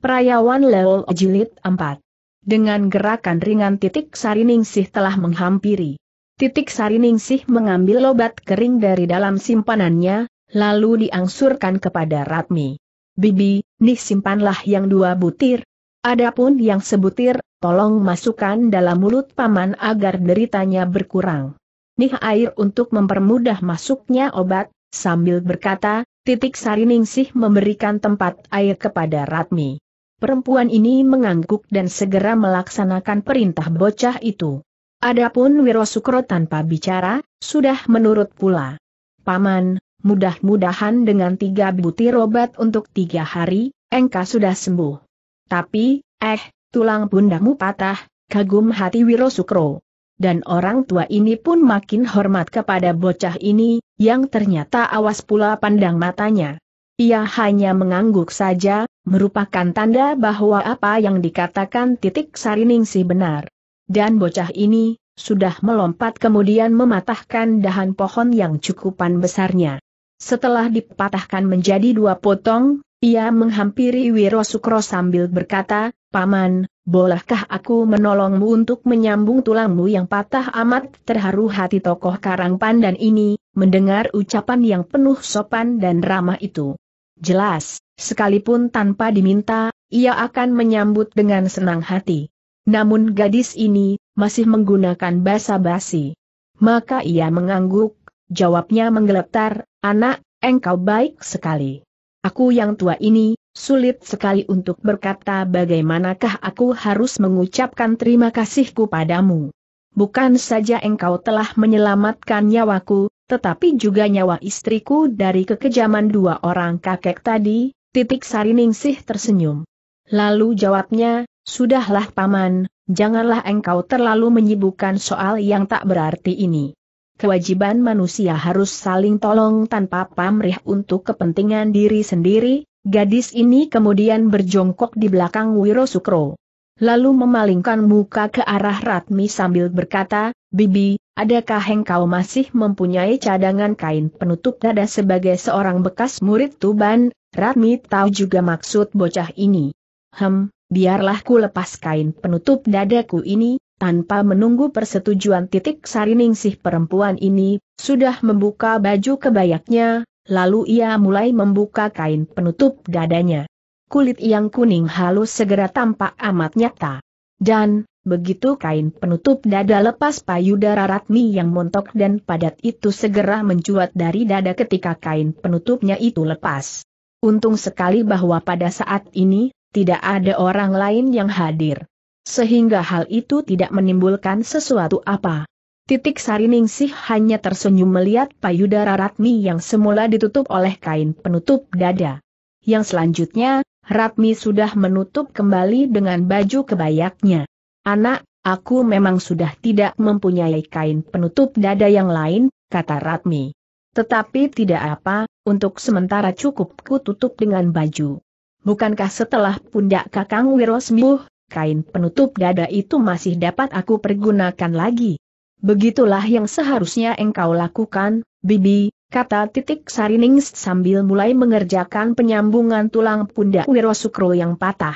Perayawan Leo Jilid 4. Dengan gerakan ringan titik Sariningsih telah menghampiri. Titik Sariningsih mengambil lobat kering dari dalam simpanannya, lalu diangsurkan kepada Ratmi. Bibi, nih simpanlah yang dua butir. Adapun yang sebutir, tolong masukkan dalam mulut paman agar deritanya berkurang. Nih air untuk mempermudah masuknya obat, sambil berkata, titik Sariningsih memberikan tempat air kepada Ratmi. Perempuan ini mengangguk dan segera melaksanakan perintah bocah itu. Adapun Wiro Sukro tanpa bicara, sudah menurut pula. Paman, mudah-mudahan dengan tiga butir obat untuk tiga hari, engkau sudah sembuh. Tapi, eh, tulang pundakmu patah, kagum hati Wiro Sukro. Dan orang tua ini pun makin hormat kepada bocah ini, yang ternyata awas pula pandang matanya. Ia hanya mengangguk saja, merupakan tanda bahwa apa yang dikatakan titik sariningsi benar. Dan bocah ini, sudah melompat kemudian mematahkan dahan pohon yang cukupan besarnya. Setelah dipatahkan menjadi dua potong, ia menghampiri Wiro Sukro sambil berkata, Paman, bolehkah aku menolongmu untuk menyambung tulangmu yang patah amat terharu hati tokoh Karang Pandan ini, mendengar ucapan yang penuh sopan dan ramah itu. Jelas, sekalipun tanpa diminta, ia akan menyambut dengan senang hati. Namun gadis ini, masih menggunakan basa basi. Maka ia mengangguk, jawabnya menggeletar, anak, engkau baik sekali. Aku yang tua ini, sulit sekali untuk berkata bagaimanakah aku harus mengucapkan terima kasihku padamu. Bukan saja engkau telah menyelamatkan nyawaku, tetapi juga nyawa istriku dari kekejaman dua orang kakek tadi, titik sariningsih tersenyum. Lalu jawabnya, sudahlah paman, janganlah engkau terlalu menyibukkan soal yang tak berarti ini. Kewajiban manusia harus saling tolong tanpa pamrih untuk kepentingan diri sendiri, gadis ini kemudian berjongkok di belakang Wiro Sukro. Lalu memalingkan muka ke arah Ratmi sambil berkata, Bibi, adakah engkau masih mempunyai cadangan kain penutup dada sebagai seorang bekas murid Tuban? Ratmi tahu juga maksud bocah ini. Hem, biarlah ku lepas kain penutup dadaku ini, tanpa menunggu persetujuan titik sariningsih perempuan ini, sudah membuka baju kebayaknya, lalu ia mulai membuka kain penutup dadanya. Kulit yang kuning halus segera tampak amat nyata. Dan, Begitu kain penutup dada lepas payudara Ratmi yang montok dan padat itu segera mencuat dari dada ketika kain penutupnya itu lepas. Untung sekali bahwa pada saat ini, tidak ada orang lain yang hadir. Sehingga hal itu tidak menimbulkan sesuatu apa. Titik Sariningsih hanya tersenyum melihat payudara Ratmi yang semula ditutup oleh kain penutup dada. Yang selanjutnya, Ratmi sudah menutup kembali dengan baju kebayaknya. Anak, aku memang sudah tidak mempunyai kain penutup dada yang lain, kata Ratmi. Tetapi tidak apa, untuk sementara cukup ku tutup dengan baju. Bukankah setelah pundak kakang Wiro sembuh, kain penutup dada itu masih dapat aku pergunakan lagi? Begitulah yang seharusnya engkau lakukan, Bibi, kata titik Sarining sambil mulai mengerjakan penyambungan tulang pundak Wiro Sukro yang patah.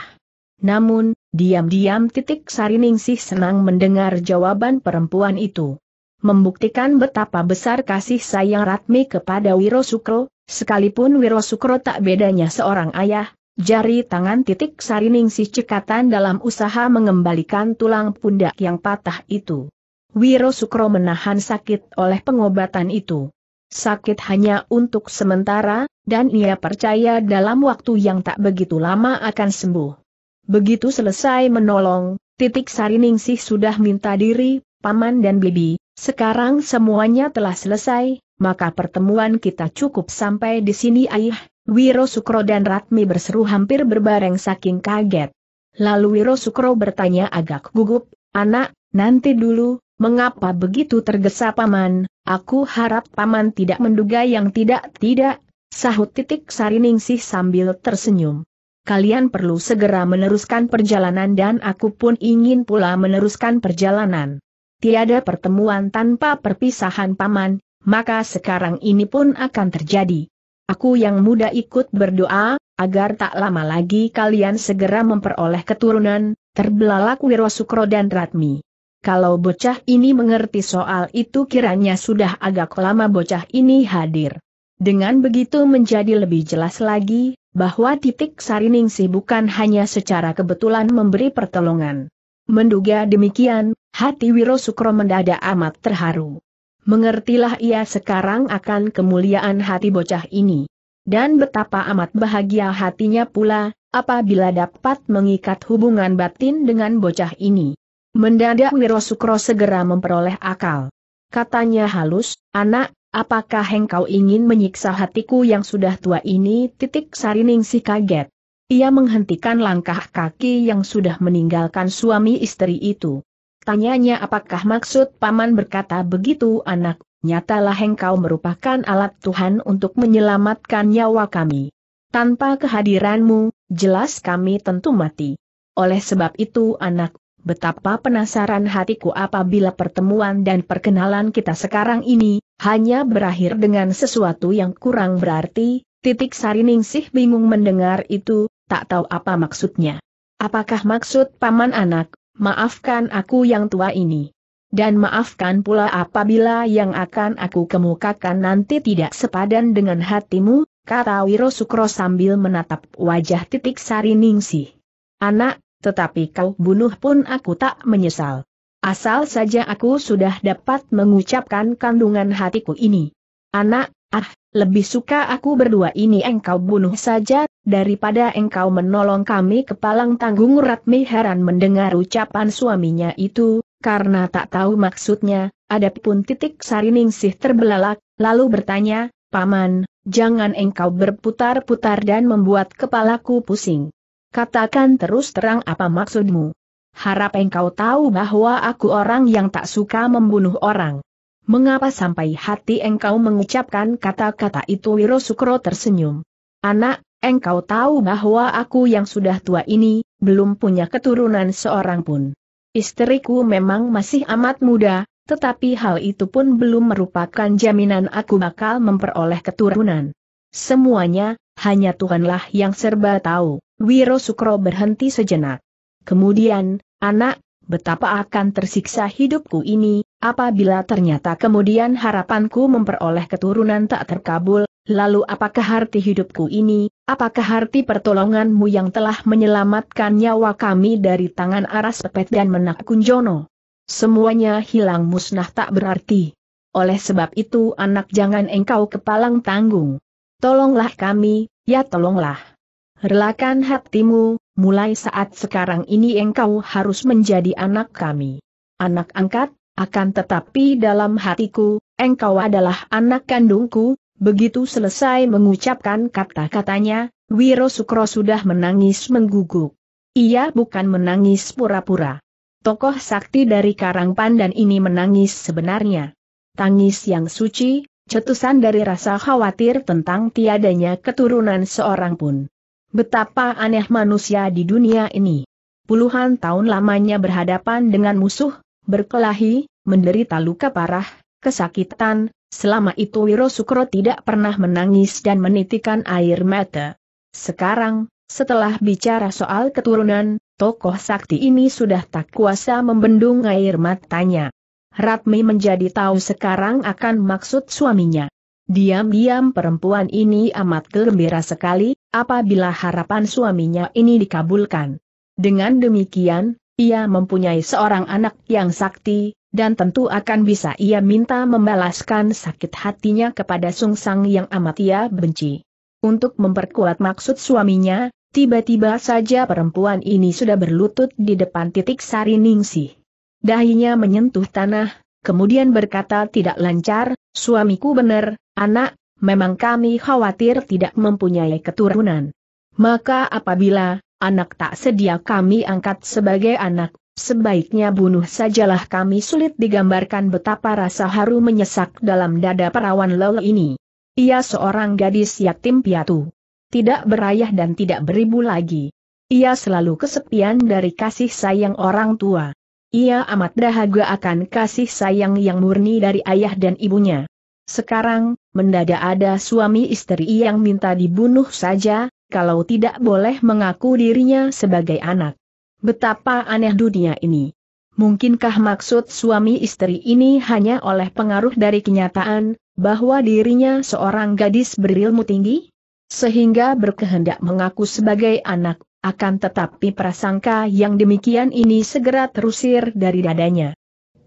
Namun, diam-diam titik Sariningsih senang mendengar jawaban perempuan itu. Membuktikan betapa besar kasih sayang Ratmi kepada Wiro Sukro, sekalipun Wiro Sukro tak bedanya seorang ayah, Jari tangan titik sariningsih cekatan dalam usaha mengembalikan tulang pundak yang patah itu. Wiro Sukro menahan sakit oleh pengobatan itu. Sakit hanya untuk sementara, dan ia percaya dalam waktu yang tak begitu lama akan sembuh. Begitu selesai menolong, titik Sariningsih sudah minta diri, paman dan bibi, sekarang semuanya telah selesai, maka pertemuan kita cukup sampai di sini ayah, Wiro Sukro dan Ratmi berseru hampir berbareng saking kaget. Lalu Wiro Sukro bertanya agak gugup, anak, nanti dulu, mengapa begitu tergesa paman, aku harap paman tidak menduga yang tidak-tidak, sahut titik Sariningsih sambil tersenyum kalian perlu segera meneruskan perjalanan dan aku pun ingin pula meneruskan perjalanan. Tiada pertemuan tanpa perpisahan paman, maka sekarang ini pun akan terjadi. Aku yang muda ikut berdoa, agar tak lama lagi kalian segera memperoleh keturunan, terbelalak Wirosukro dan Ratmi. Kalau bocah ini mengerti soal itu kiranya sudah agak lama bocah ini hadir. Dengan begitu menjadi lebih jelas lagi, bahwa titik Sariningsi bukan hanya secara kebetulan memberi pertolongan. Menduga demikian, hati Wiro Sukro mendadak amat terharu. Mengertilah ia sekarang akan kemuliaan hati bocah ini. Dan betapa amat bahagia hatinya pula, apabila dapat mengikat hubungan batin dengan bocah ini. Mendadak Wiro Sukro segera memperoleh akal. Katanya halus, anak, Apakah engkau ingin menyiksa hatiku yang sudah tua ini? Titik Sarining si kaget. Ia menghentikan langkah kaki yang sudah meninggalkan suami istri itu. Tanyanya apakah maksud paman berkata begitu anak, nyatalah engkau merupakan alat Tuhan untuk menyelamatkan nyawa kami. Tanpa kehadiranmu, jelas kami tentu mati. Oleh sebab itu anak, Betapa penasaran hatiku apabila pertemuan dan perkenalan kita sekarang ini, hanya berakhir dengan sesuatu yang kurang berarti, titik sariningsih bingung mendengar itu, tak tahu apa maksudnya. Apakah maksud paman anak, maafkan aku yang tua ini. Dan maafkan pula apabila yang akan aku kemukakan nanti tidak sepadan dengan hatimu, kata Wiro Sukro sambil menatap wajah titik Sari Ningsih. Anak, tetapi kau bunuh pun aku tak menyesal. Asal saja aku sudah dapat mengucapkan kandungan hatiku ini. Anak, ah, lebih suka aku berdua ini engkau bunuh saja, daripada engkau menolong kami kepalang tanggung Ratmi heran mendengar ucapan suaminya itu, karena tak tahu maksudnya, adapun titik sariningsih terbelalak, lalu bertanya, Paman, jangan engkau berputar-putar dan membuat kepalaku pusing. Katakan terus terang apa maksudmu. Harap engkau tahu bahwa aku orang yang tak suka membunuh orang. Mengapa sampai hati engkau mengucapkan kata-kata itu Wiro Sukro tersenyum. Anak, engkau tahu bahwa aku yang sudah tua ini, belum punya keturunan seorang pun. Istriku memang masih amat muda, tetapi hal itu pun belum merupakan jaminan aku bakal memperoleh keturunan. Semuanya, hanya Tuhanlah yang serba tahu. Wiro Sukro berhenti sejenak. Kemudian, anak, betapa akan tersiksa hidupku ini, apabila ternyata kemudian harapanku memperoleh keturunan tak terkabul, lalu apakah arti hidupku ini, apakah arti pertolonganmu yang telah menyelamatkan nyawa kami dari tangan aras pepet dan menak kunjono? Semuanya hilang musnah tak berarti. Oleh sebab itu anak jangan engkau kepalang tanggung. Tolonglah kami, ya tolonglah relakan hatimu, mulai saat sekarang ini engkau harus menjadi anak kami. Anak angkat, akan tetapi dalam hatiku, engkau adalah anak kandungku, begitu selesai mengucapkan kata-katanya, Wiro Sukro sudah menangis mengguguk. Ia bukan menangis pura-pura. Tokoh sakti dari Karang Karangpandan ini menangis sebenarnya. Tangis yang suci, cetusan dari rasa khawatir tentang tiadanya keturunan seorang pun. Betapa aneh manusia di dunia ini. Puluhan tahun lamanya berhadapan dengan musuh, berkelahi, menderita luka parah, kesakitan, selama itu Wiro Sukro tidak pernah menangis dan menitikan air mata. Sekarang, setelah bicara soal keturunan, tokoh sakti ini sudah tak kuasa membendung air matanya. Ratmi menjadi tahu sekarang akan maksud suaminya. Diam-diam perempuan ini amat gembira sekali, apabila harapan suaminya ini dikabulkan. Dengan demikian, ia mempunyai seorang anak yang sakti, dan tentu akan bisa ia minta membalaskan sakit hatinya kepada sung sang yang amat ia benci. Untuk memperkuat maksud suaminya, tiba-tiba saja perempuan ini sudah berlutut di depan titik sari ningsih. Dahinya menyentuh tanah, kemudian berkata tidak lancar, suamiku benar, anak, memang kami khawatir tidak mempunyai keturunan. Maka apabila anak tak sedia kami angkat sebagai anak, sebaiknya bunuh sajalah kami sulit digambarkan betapa rasa haru menyesak dalam dada perawan Lol ini. Ia seorang gadis yatim piatu. Tidak berayah dan tidak beribu lagi. Ia selalu kesepian dari kasih sayang orang tua. Ia amat dahaga akan kasih sayang yang murni dari ayah dan ibunya. Sekarang, mendadak ada suami istri yang minta dibunuh saja, kalau tidak boleh mengaku dirinya sebagai anak. Betapa aneh dunia ini. Mungkinkah maksud suami istri ini hanya oleh pengaruh dari kenyataan, bahwa dirinya seorang gadis berilmu tinggi? Sehingga berkehendak mengaku sebagai anak, akan tetapi prasangka yang demikian ini segera terusir dari dadanya.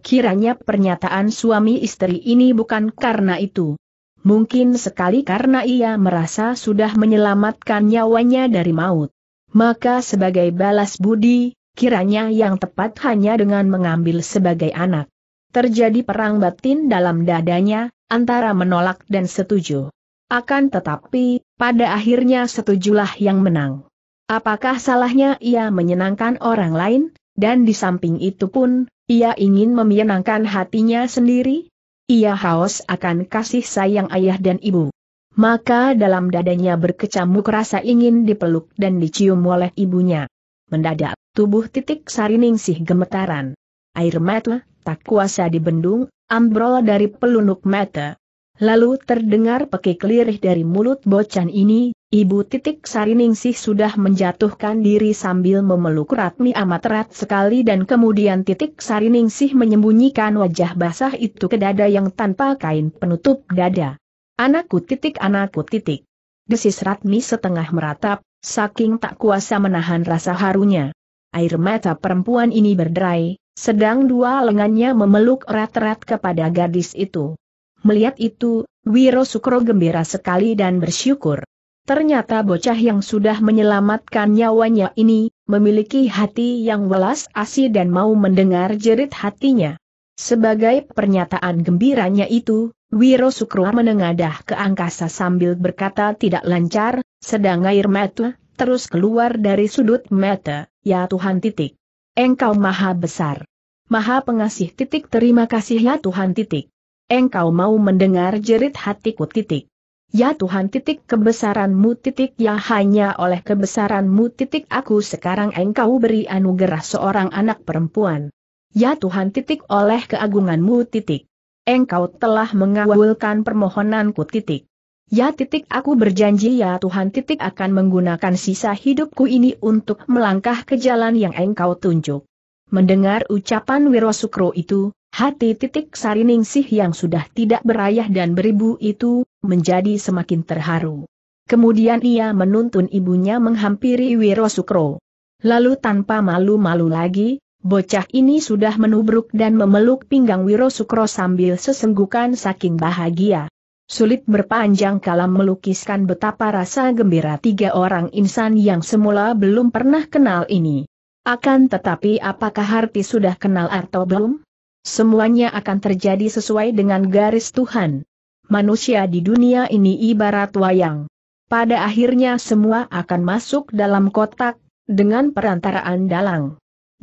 Kiranya pernyataan suami istri ini bukan karena itu mungkin sekali karena ia merasa sudah menyelamatkan nyawanya dari maut. Maka sebagai balas budi, kiranya yang tepat hanya dengan mengambil sebagai anak. Terjadi perang batin dalam dadanya, antara menolak dan setuju. Akan tetapi, pada akhirnya setujulah yang menang. Apakah salahnya ia menyenangkan orang lain, dan di samping itu pun, ia ingin menyenangkan hatinya sendiri? Ia haus akan kasih sayang ayah dan ibu. Maka dalam dadanya berkecamuk rasa ingin dipeluk dan dicium oleh ibunya. Mendadak, tubuh titik sarining sih gemetaran. Air mata, tak kuasa dibendung, ambrol dari pelunuk mata. Lalu terdengar pekik lirih dari mulut bocan ini, Ibu Titik Sariningsih sudah menjatuhkan diri sambil memeluk Ratmi amat erat sekali dan kemudian Titik Sariningsih menyembunyikan wajah basah itu ke dada yang tanpa kain penutup dada. Anakku titik anakku titik. Desis Ratmi setengah meratap, saking tak kuasa menahan rasa harunya. Air mata perempuan ini berderai, sedang dua lengannya memeluk erat-erat kepada gadis itu. Melihat itu, Wiro Sukro gembira sekali dan bersyukur. Ternyata bocah yang sudah menyelamatkan nyawanya ini, memiliki hati yang welas asih dan mau mendengar jerit hatinya. Sebagai pernyataan gembiranya itu, Wiro Sukroa menengadah ke angkasa sambil berkata tidak lancar, sedang air mata terus keluar dari sudut mata, ya Tuhan titik. Engkau maha besar. Maha pengasih titik terima kasih ya Tuhan titik. Engkau mau mendengar jerit hatiku titik. Ya Tuhan titik kebesaranmu titik ya hanya oleh kebesaranmu titik aku sekarang engkau beri anugerah seorang anak perempuan. Ya Tuhan titik oleh keagunganmu titik. Engkau telah mengawalkan permohonanku titik. Ya titik aku berjanji ya Tuhan titik akan menggunakan sisa hidupku ini untuk melangkah ke jalan yang engkau tunjuk. Mendengar ucapan Wirosukro itu, hati titik sariningsih yang sudah tidak berayah dan beribu itu, menjadi semakin terharu. Kemudian ia menuntun ibunya menghampiri Wiro Sukro. Lalu tanpa malu-malu lagi, bocah ini sudah menubruk dan memeluk pinggang Wiro Sukro sambil sesenggukan saking bahagia. Sulit berpanjang kalam melukiskan betapa rasa gembira tiga orang insan yang semula belum pernah kenal ini. Akan tetapi apakah arti sudah kenal atau belum? Semuanya akan terjadi sesuai dengan garis Tuhan manusia di dunia ini ibarat wayang. Pada akhirnya semua akan masuk dalam kotak, dengan perantaraan dalang.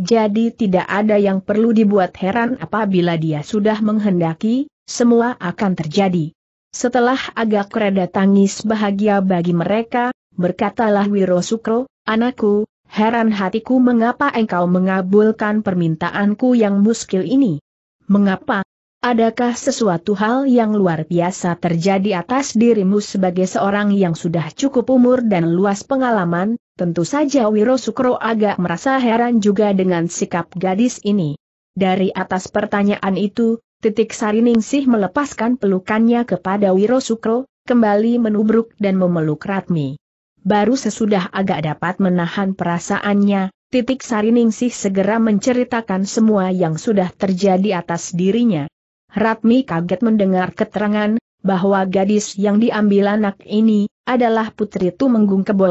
Jadi tidak ada yang perlu dibuat heran apabila dia sudah menghendaki, semua akan terjadi. Setelah agak reda tangis bahagia bagi mereka, berkatalah Wiro Sukro, anakku, heran hatiku mengapa engkau mengabulkan permintaanku yang muskil ini. Mengapa Adakah sesuatu hal yang luar biasa terjadi atas dirimu sebagai seorang yang sudah cukup umur dan luas pengalaman? Tentu saja Wiro Sukro agak merasa heran juga dengan sikap gadis ini. Dari atas pertanyaan itu, titik Sariningsih melepaskan pelukannya kepada Wiro Sukro, kembali menubruk dan memeluk Ratmi. Baru sesudah agak dapat menahan perasaannya, titik Sariningsih segera menceritakan semua yang sudah terjadi atas dirinya. Ratmi kaget mendengar keterangan, bahwa gadis yang diambil anak ini, adalah putri Tumenggung Kebo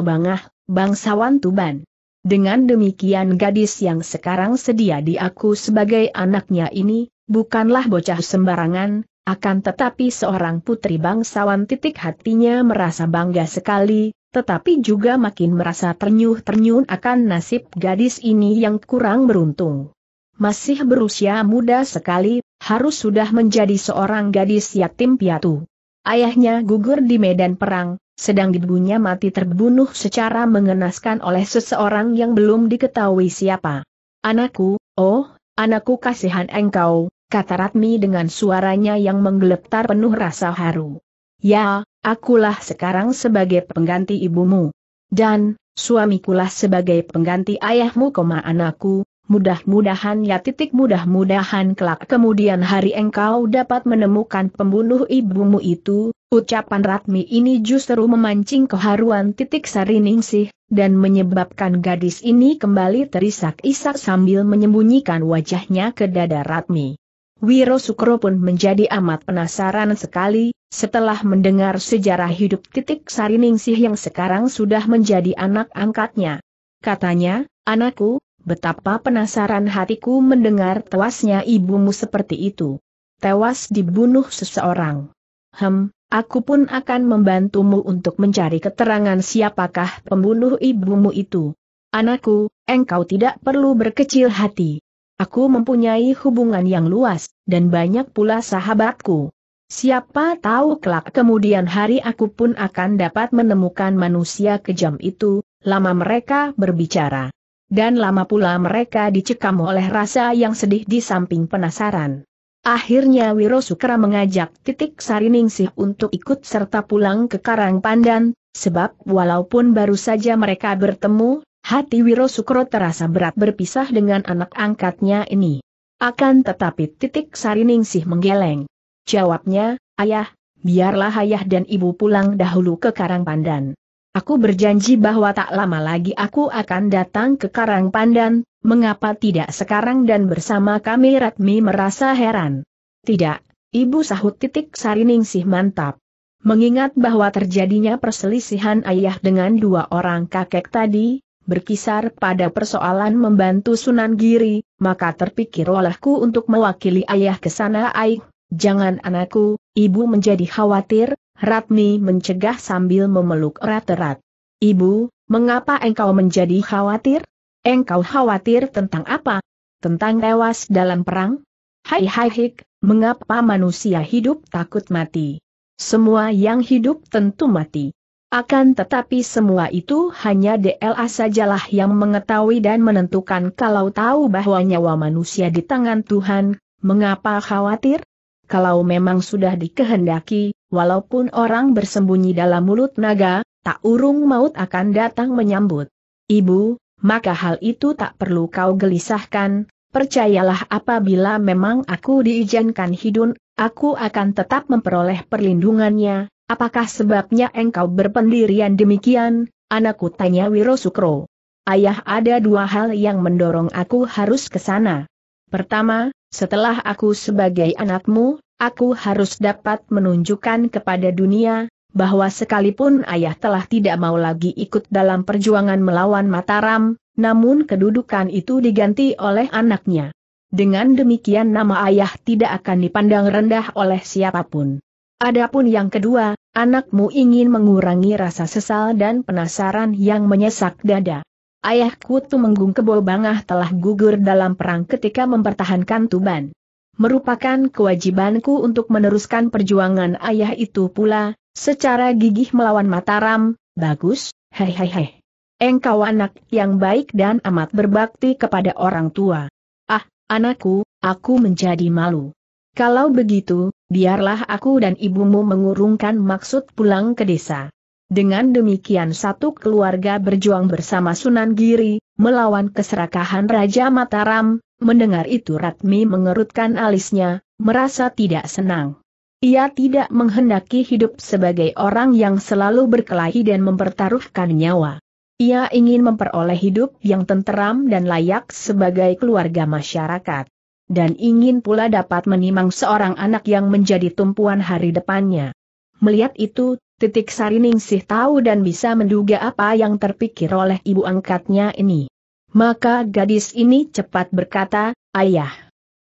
bangsawan Tuban. Dengan demikian gadis yang sekarang sedia diaku sebagai anaknya ini, bukanlah bocah sembarangan, akan tetapi seorang putri bangsawan titik hatinya merasa bangga sekali, tetapi juga makin merasa ternyuh ternyuh akan nasib gadis ini yang kurang beruntung. Masih berusia muda sekali, harus sudah menjadi seorang gadis yatim piatu. Ayahnya gugur di medan perang, sedang ibunya mati terbunuh secara mengenaskan oleh seseorang yang belum diketahui siapa. Anakku, oh, anakku kasihan engkau, kata Ratmi dengan suaranya yang menggeletar penuh rasa haru. Ya, akulah sekarang sebagai pengganti ibumu. Dan, suamikulah sebagai pengganti ayahmu, koma anakku, Mudah-mudahan ya titik mudah-mudahan kelak kemudian hari engkau dapat menemukan pembunuh ibumu itu, ucapan Ratmi ini justru memancing keharuan titik sariningsih, dan menyebabkan gadis ini kembali terisak-isak sambil menyembunyikan wajahnya ke dada Ratmi. Wiro Sukro pun menjadi amat penasaran sekali, setelah mendengar sejarah hidup titik Sariningsih yang sekarang sudah menjadi anak angkatnya. Katanya, anakku, Betapa penasaran hatiku mendengar tewasnya ibumu seperti itu. Tewas dibunuh seseorang. Hem, aku pun akan membantumu untuk mencari keterangan siapakah pembunuh ibumu itu. Anakku, engkau tidak perlu berkecil hati. Aku mempunyai hubungan yang luas, dan banyak pula sahabatku. Siapa tahu kelak kemudian hari aku pun akan dapat menemukan manusia kejam itu, lama mereka berbicara dan lama pula mereka dicekam oleh rasa yang sedih di samping penasaran. Akhirnya Wiro Sukra mengajak Titik Sariningsih untuk ikut serta pulang ke Karang Pandan, sebab walaupun baru saja mereka bertemu, hati Wiro Sukro terasa berat berpisah dengan anak angkatnya ini. Akan tetapi Titik Sariningsih menggeleng. Jawabnya, Ayah, biarlah ayah dan ibu pulang dahulu ke Karang Pandan. Aku berjanji bahwa tak lama lagi aku akan datang ke Karang Pandan, mengapa tidak sekarang dan bersama kami Ratmi merasa heran. Tidak, ibu sahut titik sarining sih mantap. Mengingat bahwa terjadinya perselisihan ayah dengan dua orang kakek tadi, berkisar pada persoalan membantu Sunan Giri, maka terpikir olehku untuk mewakili ayah ke sana aik, jangan anakku, ibu menjadi khawatir, Ratmi mencegah sambil memeluk erat-erat. Ibu, mengapa engkau menjadi khawatir? Engkau khawatir tentang apa? Tentang tewas dalam perang? Hai hai hik, mengapa manusia hidup takut mati? Semua yang hidup tentu mati. Akan tetapi semua itu hanya DLA sajalah yang mengetahui dan menentukan kalau tahu bahwa nyawa manusia di tangan Tuhan, mengapa khawatir? Kalau memang sudah dikehendaki, walaupun orang bersembunyi dalam mulut naga, tak urung maut akan datang menyambut. Ibu, maka hal itu tak perlu kau gelisahkan, percayalah apabila memang aku diizinkan hidun, aku akan tetap memperoleh perlindungannya, apakah sebabnya engkau berpendirian demikian, anakku tanya Wiro Sukro. Ayah ada dua hal yang mendorong aku harus ke sana. Pertama, setelah aku sebagai anakmu, aku harus dapat menunjukkan kepada dunia, bahwa sekalipun ayah telah tidak mau lagi ikut dalam perjuangan melawan Mataram, namun kedudukan itu diganti oleh anaknya. Dengan demikian nama ayah tidak akan dipandang rendah oleh siapapun. Adapun yang kedua, anakmu ingin mengurangi rasa sesal dan penasaran yang menyesak dada. Ayahku Tumenggung Kebo Bangah telah gugur dalam perang ketika mempertahankan Tuban. Merupakan kewajibanku untuk meneruskan perjuangan ayah itu pula, secara gigih melawan Mataram, bagus, hehehe. Engkau anak yang baik dan amat berbakti kepada orang tua. Ah, anakku, aku menjadi malu. Kalau begitu, biarlah aku dan ibumu mengurungkan maksud pulang ke desa. Dengan demikian satu keluarga berjuang bersama Sunan Giri, melawan keserakahan Raja Mataram, mendengar itu Ratmi mengerutkan alisnya, merasa tidak senang. Ia tidak menghendaki hidup sebagai orang yang selalu berkelahi dan mempertaruhkan nyawa. Ia ingin memperoleh hidup yang tenteram dan layak sebagai keluarga masyarakat. Dan ingin pula dapat menimang seorang anak yang menjadi tumpuan hari depannya. Melihat itu, Titik Sariningsih tahu dan bisa menduga apa yang terpikir oleh ibu angkatnya ini. Maka gadis ini cepat berkata, Ayah,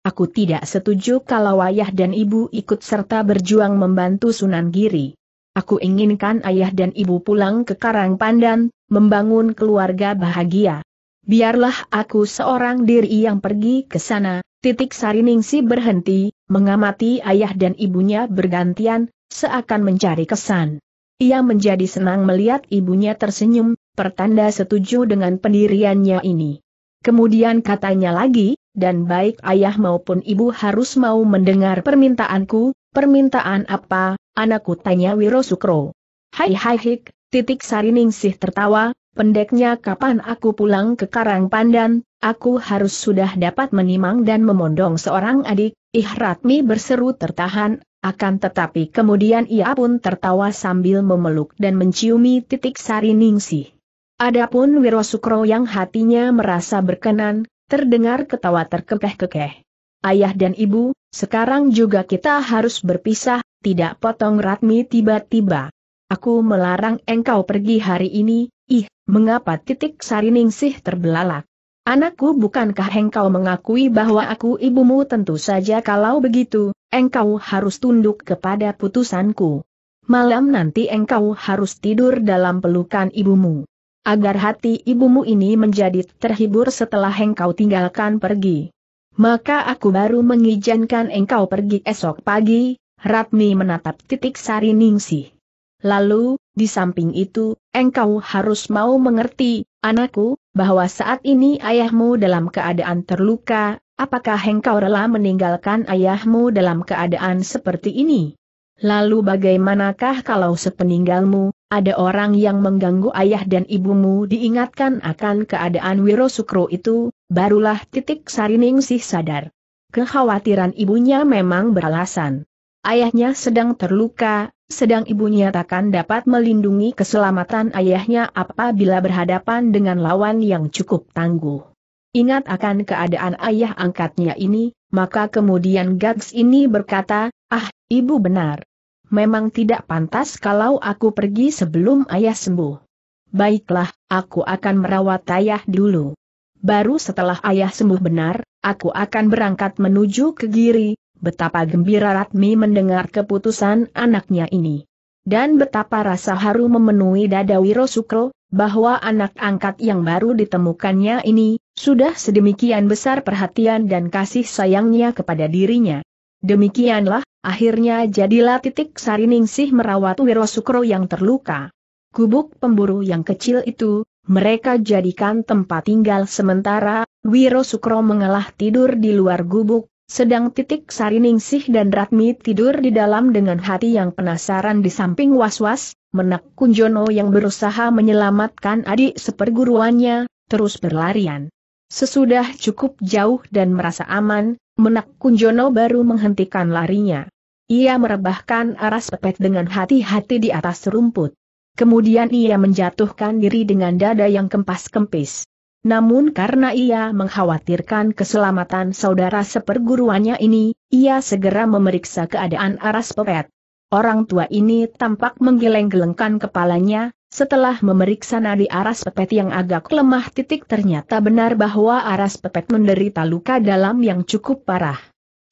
aku tidak setuju kalau ayah dan ibu ikut serta berjuang membantu Sunan Giri. Aku inginkan ayah dan ibu pulang ke Karang Pandan, membangun keluarga bahagia. Biarlah aku seorang diri yang pergi ke sana, titik Sariningsi berhenti, mengamati ayah dan ibunya bergantian, seakan mencari kesan. Ia menjadi senang melihat ibunya tersenyum, pertanda setuju dengan pendiriannya ini. Kemudian katanya lagi, dan baik ayah maupun ibu harus mau mendengar permintaanku, permintaan apa, anakku tanya Wiro Sukro. Hai hai hik, titik sariningsih tertawa, pendeknya kapan aku pulang ke Karang Pandan, aku harus sudah dapat menimang dan memondong seorang adik, ihratmi berseru tertahan, akan tetapi kemudian ia pun tertawa sambil memeluk dan menciumi titik sari ningsih. Adapun Wiro Sukro yang hatinya merasa berkenan, terdengar ketawa terkekeh-kekeh. Ayah dan ibu, sekarang juga kita harus berpisah, tidak potong Ratmi tiba-tiba. Aku melarang engkau pergi hari ini, ih, mengapa titik sari ningsih terbelalak. Anakku bukankah engkau mengakui bahwa aku ibumu tentu saja kalau begitu, engkau harus tunduk kepada putusanku. Malam nanti engkau harus tidur dalam pelukan ibumu. Agar hati ibumu ini menjadi terhibur setelah engkau tinggalkan pergi. Maka aku baru mengizinkan engkau pergi esok pagi, Ratmi menatap titik sari ningsih. Lalu, di samping itu, engkau harus mau mengerti, anakku, bahwa saat ini ayahmu dalam keadaan terluka, apakah engkau rela meninggalkan ayahmu dalam keadaan seperti ini? Lalu bagaimanakah kalau sepeninggalmu, ada orang yang mengganggu ayah dan ibumu diingatkan akan keadaan Wiro Sukro itu, barulah titik Sarining sih sadar. Kekhawatiran ibunya memang beralasan ayahnya sedang terluka, sedang ibunya takkan dapat melindungi keselamatan ayahnya apabila berhadapan dengan lawan yang cukup tangguh. Ingat akan keadaan ayah angkatnya ini, maka kemudian Gags ini berkata, ah, ibu benar. Memang tidak pantas kalau aku pergi sebelum ayah sembuh. Baiklah, aku akan merawat ayah dulu. Baru setelah ayah sembuh benar, aku akan berangkat menuju ke Giri, betapa gembira Ratmi mendengar keputusan anaknya ini. Dan betapa rasa haru memenuhi dada Wiro Sukro, bahwa anak angkat yang baru ditemukannya ini, sudah sedemikian besar perhatian dan kasih sayangnya kepada dirinya. Demikianlah, akhirnya jadilah titik Sariningsih merawat Wiro Sukro yang terluka. Kubuk pemburu yang kecil itu, mereka jadikan tempat tinggal sementara, Wiro Sukro mengalah tidur di luar gubuk, sedang titik Sariningsih dan Ratmi tidur di dalam dengan hati yang penasaran di samping was-was, menak Kunjono yang berusaha menyelamatkan adik seperguruannya, terus berlarian. Sesudah cukup jauh dan merasa aman, menak Kunjono baru menghentikan larinya. Ia merebahkan aras pepet dengan hati-hati di atas rumput. Kemudian ia menjatuhkan diri dengan dada yang kempas-kempis. Namun karena ia mengkhawatirkan keselamatan saudara seperguruannya ini, ia segera memeriksa keadaan aras pepet. Orang tua ini tampak menggeleng-gelengkan kepalanya, setelah memeriksa nadi aras pepet yang agak lemah titik ternyata benar bahwa aras pepet menderita luka dalam yang cukup parah.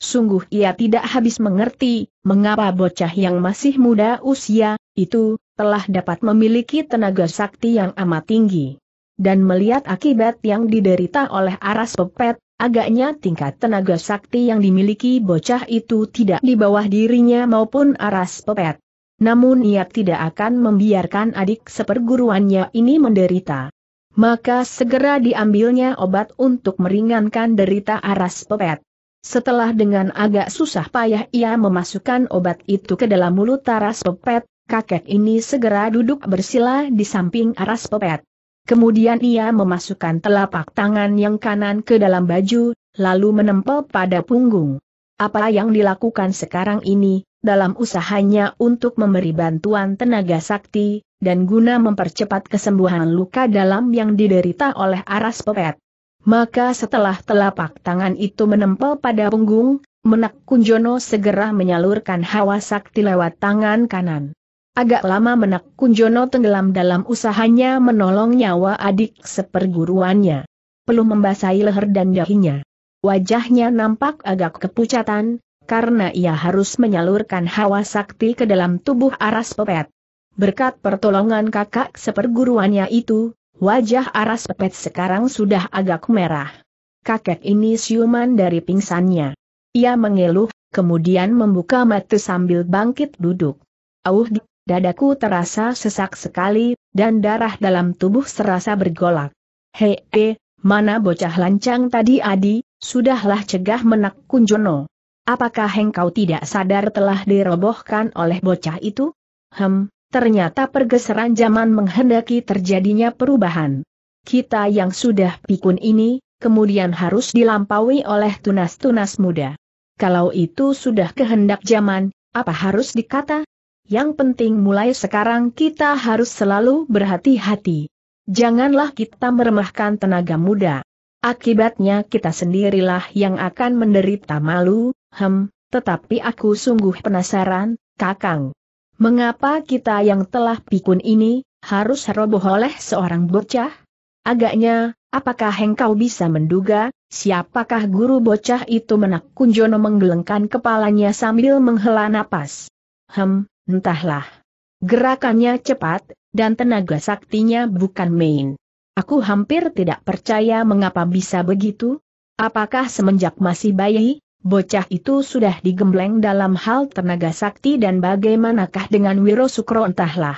Sungguh ia tidak habis mengerti, mengapa bocah yang masih muda usia, itu, telah dapat memiliki tenaga sakti yang amat tinggi dan melihat akibat yang diderita oleh aras pepet, agaknya tingkat tenaga sakti yang dimiliki bocah itu tidak di bawah dirinya maupun aras pepet. Namun ia tidak akan membiarkan adik seperguruannya ini menderita. Maka segera diambilnya obat untuk meringankan derita aras pepet. Setelah dengan agak susah payah ia memasukkan obat itu ke dalam mulut aras pepet, kakek ini segera duduk bersila di samping aras pepet. Kemudian ia memasukkan telapak tangan yang kanan ke dalam baju, lalu menempel pada punggung. Apa yang dilakukan sekarang ini, dalam usahanya untuk memberi bantuan tenaga sakti, dan guna mempercepat kesembuhan luka dalam yang diderita oleh aras pepet. Maka setelah telapak tangan itu menempel pada punggung, Menak Kunjono segera menyalurkan hawa sakti lewat tangan kanan. Agak lama menak Kunjono tenggelam dalam usahanya menolong nyawa adik seperguruannya. Peluh membasahi leher dan dahinya. Wajahnya nampak agak kepucatan, karena ia harus menyalurkan hawa sakti ke dalam tubuh Aras Pepet. Berkat pertolongan kakak seperguruannya itu, wajah Aras Pepet sekarang sudah agak merah. Kakek ini siuman dari pingsannya. Ia mengeluh, kemudian membuka mata sambil bangkit duduk. Auh, Dadaku terasa sesak sekali, dan darah dalam tubuh serasa bergolak. Hei, he, mana bocah lancang tadi Adi, sudahlah cegah menak Kunjono. Apakah engkau tidak sadar telah dirobohkan oleh bocah itu? Hem, ternyata pergeseran zaman menghendaki terjadinya perubahan. Kita yang sudah pikun ini, kemudian harus dilampaui oleh tunas-tunas muda. Kalau itu sudah kehendak zaman, apa harus dikata, yang penting mulai sekarang kita harus selalu berhati-hati. Janganlah kita meremahkan tenaga muda. Akibatnya kita sendirilah yang akan menderita malu, hem, tetapi aku sungguh penasaran, kakang. Mengapa kita yang telah pikun ini, harus roboh oleh seorang bocah? Agaknya, apakah engkau bisa menduga, siapakah guru bocah itu menak kunjono menggelengkan kepalanya sambil menghela napas? Hem, Entahlah. Gerakannya cepat, dan tenaga saktinya bukan main. Aku hampir tidak percaya mengapa bisa begitu. Apakah semenjak masih bayi, bocah itu sudah digembleng dalam hal tenaga sakti dan bagaimanakah dengan Wiro Sukro entahlah.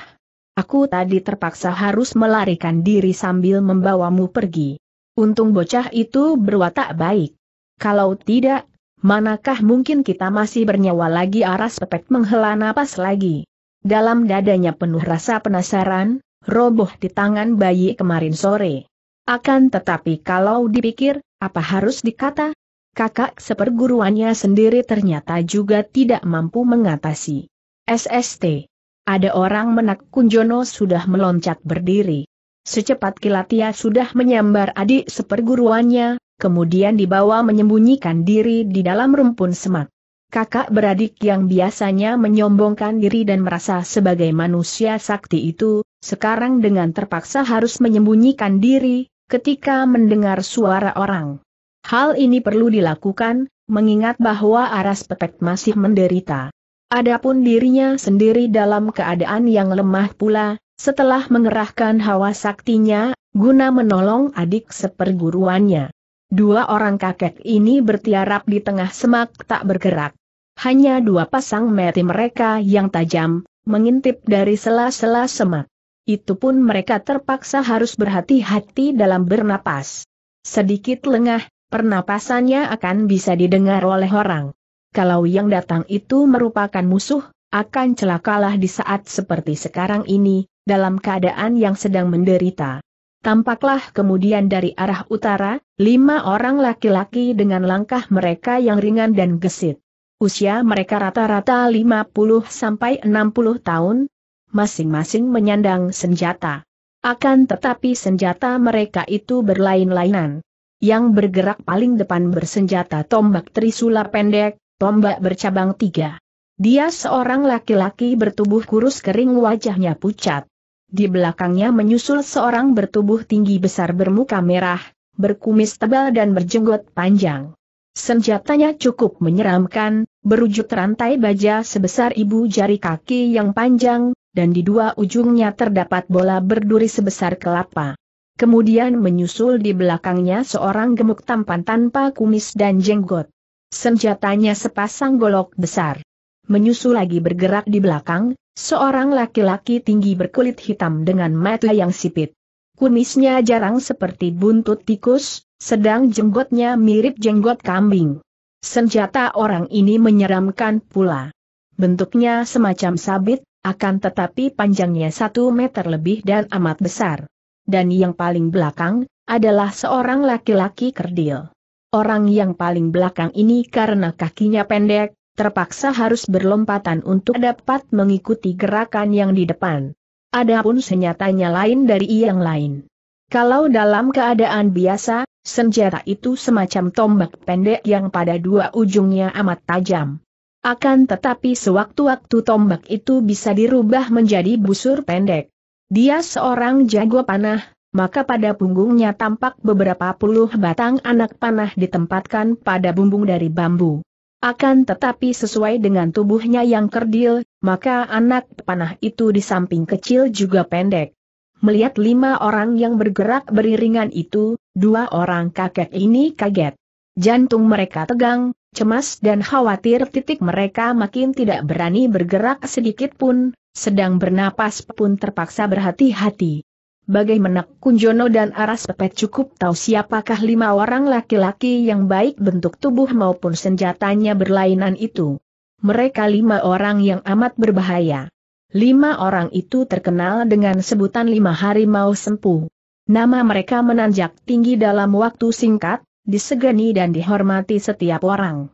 Aku tadi terpaksa harus melarikan diri sambil membawamu pergi. Untung bocah itu berwatak baik. Kalau tidak, manakah mungkin kita masih bernyawa lagi aras pepek menghela napas lagi. Dalam dadanya penuh rasa penasaran, roboh di tangan bayi kemarin sore. Akan tetapi kalau dipikir, apa harus dikata? Kakak seperguruannya sendiri ternyata juga tidak mampu mengatasi. SST. Ada orang menak Kunjono sudah meloncat berdiri. Secepat kilat ia sudah menyambar adik seperguruannya, kemudian dibawa menyembunyikan diri di dalam rumpun semak. Kakak beradik yang biasanya menyombongkan diri dan merasa sebagai manusia sakti itu, sekarang dengan terpaksa harus menyembunyikan diri, ketika mendengar suara orang. Hal ini perlu dilakukan, mengingat bahwa Aras Petek masih menderita. Adapun dirinya sendiri dalam keadaan yang lemah pula, setelah mengerahkan hawa saktinya, guna menolong adik seperguruannya. Dua orang kakek ini bertiarap di tengah semak tak bergerak. Hanya dua pasang mati mereka yang tajam, mengintip dari sela-sela semak. Itu pun mereka terpaksa harus berhati-hati dalam bernapas. Sedikit lengah, pernapasannya akan bisa didengar oleh orang. Kalau yang datang itu merupakan musuh, akan celakalah di saat seperti sekarang ini, dalam keadaan yang sedang menderita. Tampaklah kemudian dari arah utara, lima orang laki-laki dengan langkah mereka yang ringan dan gesit. Usia mereka rata-rata 50 sampai 60 tahun, masing-masing menyandang senjata. Akan tetapi senjata mereka itu berlain-lainan. Yang bergerak paling depan bersenjata tombak trisula pendek, tombak bercabang tiga. Dia seorang laki-laki bertubuh kurus kering wajahnya pucat. Di belakangnya menyusul seorang bertubuh tinggi besar bermuka merah, berkumis tebal dan berjenggot panjang. Senjatanya cukup menyeramkan, berujut rantai baja sebesar ibu jari kaki yang panjang, dan di dua ujungnya terdapat bola berduri sebesar kelapa. Kemudian menyusul di belakangnya seorang gemuk tampan tanpa kumis dan jenggot. Senjatanya sepasang golok besar. Menyusul lagi bergerak di belakang, Seorang laki-laki tinggi berkulit hitam dengan mata yang sipit. Kumisnya jarang seperti buntut tikus, sedang jenggotnya mirip jenggot kambing. Senjata orang ini menyeramkan pula. Bentuknya semacam sabit, akan tetapi panjangnya satu meter lebih dan amat besar. Dan yang paling belakang, adalah seorang laki-laki kerdil. Orang yang paling belakang ini karena kakinya pendek, terpaksa harus berlompatan untuk dapat mengikuti gerakan yang di depan. Adapun senyatanya lain dari yang lain. Kalau dalam keadaan biasa, senjata itu semacam tombak pendek yang pada dua ujungnya amat tajam. Akan tetapi sewaktu-waktu tombak itu bisa dirubah menjadi busur pendek. Dia seorang jago panah, maka pada punggungnya tampak beberapa puluh batang anak panah ditempatkan pada bumbung dari bambu. Akan tetapi sesuai dengan tubuhnya yang kerdil, maka anak panah itu di samping kecil juga pendek. Melihat lima orang yang bergerak beriringan itu, dua orang kakek ini kaget. Jantung mereka tegang, cemas dan khawatir titik mereka makin tidak berani bergerak sedikit pun, sedang bernapas pun terpaksa berhati-hati. Bagaimana Kunjono dan Aras Pepet cukup tahu siapakah lima orang laki-laki yang baik bentuk tubuh maupun senjatanya berlainan itu. Mereka lima orang yang amat berbahaya. Lima orang itu terkenal dengan sebutan lima hari mau sempu. Nama mereka menanjak tinggi dalam waktu singkat, disegani dan dihormati setiap orang.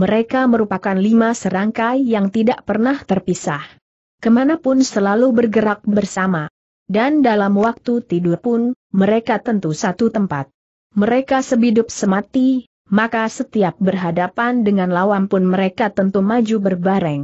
Mereka merupakan lima serangkai yang tidak pernah terpisah. Kemanapun selalu bergerak bersama dan dalam waktu tidur pun, mereka tentu satu tempat. Mereka sebidup semati, maka setiap berhadapan dengan lawan pun mereka tentu maju berbareng.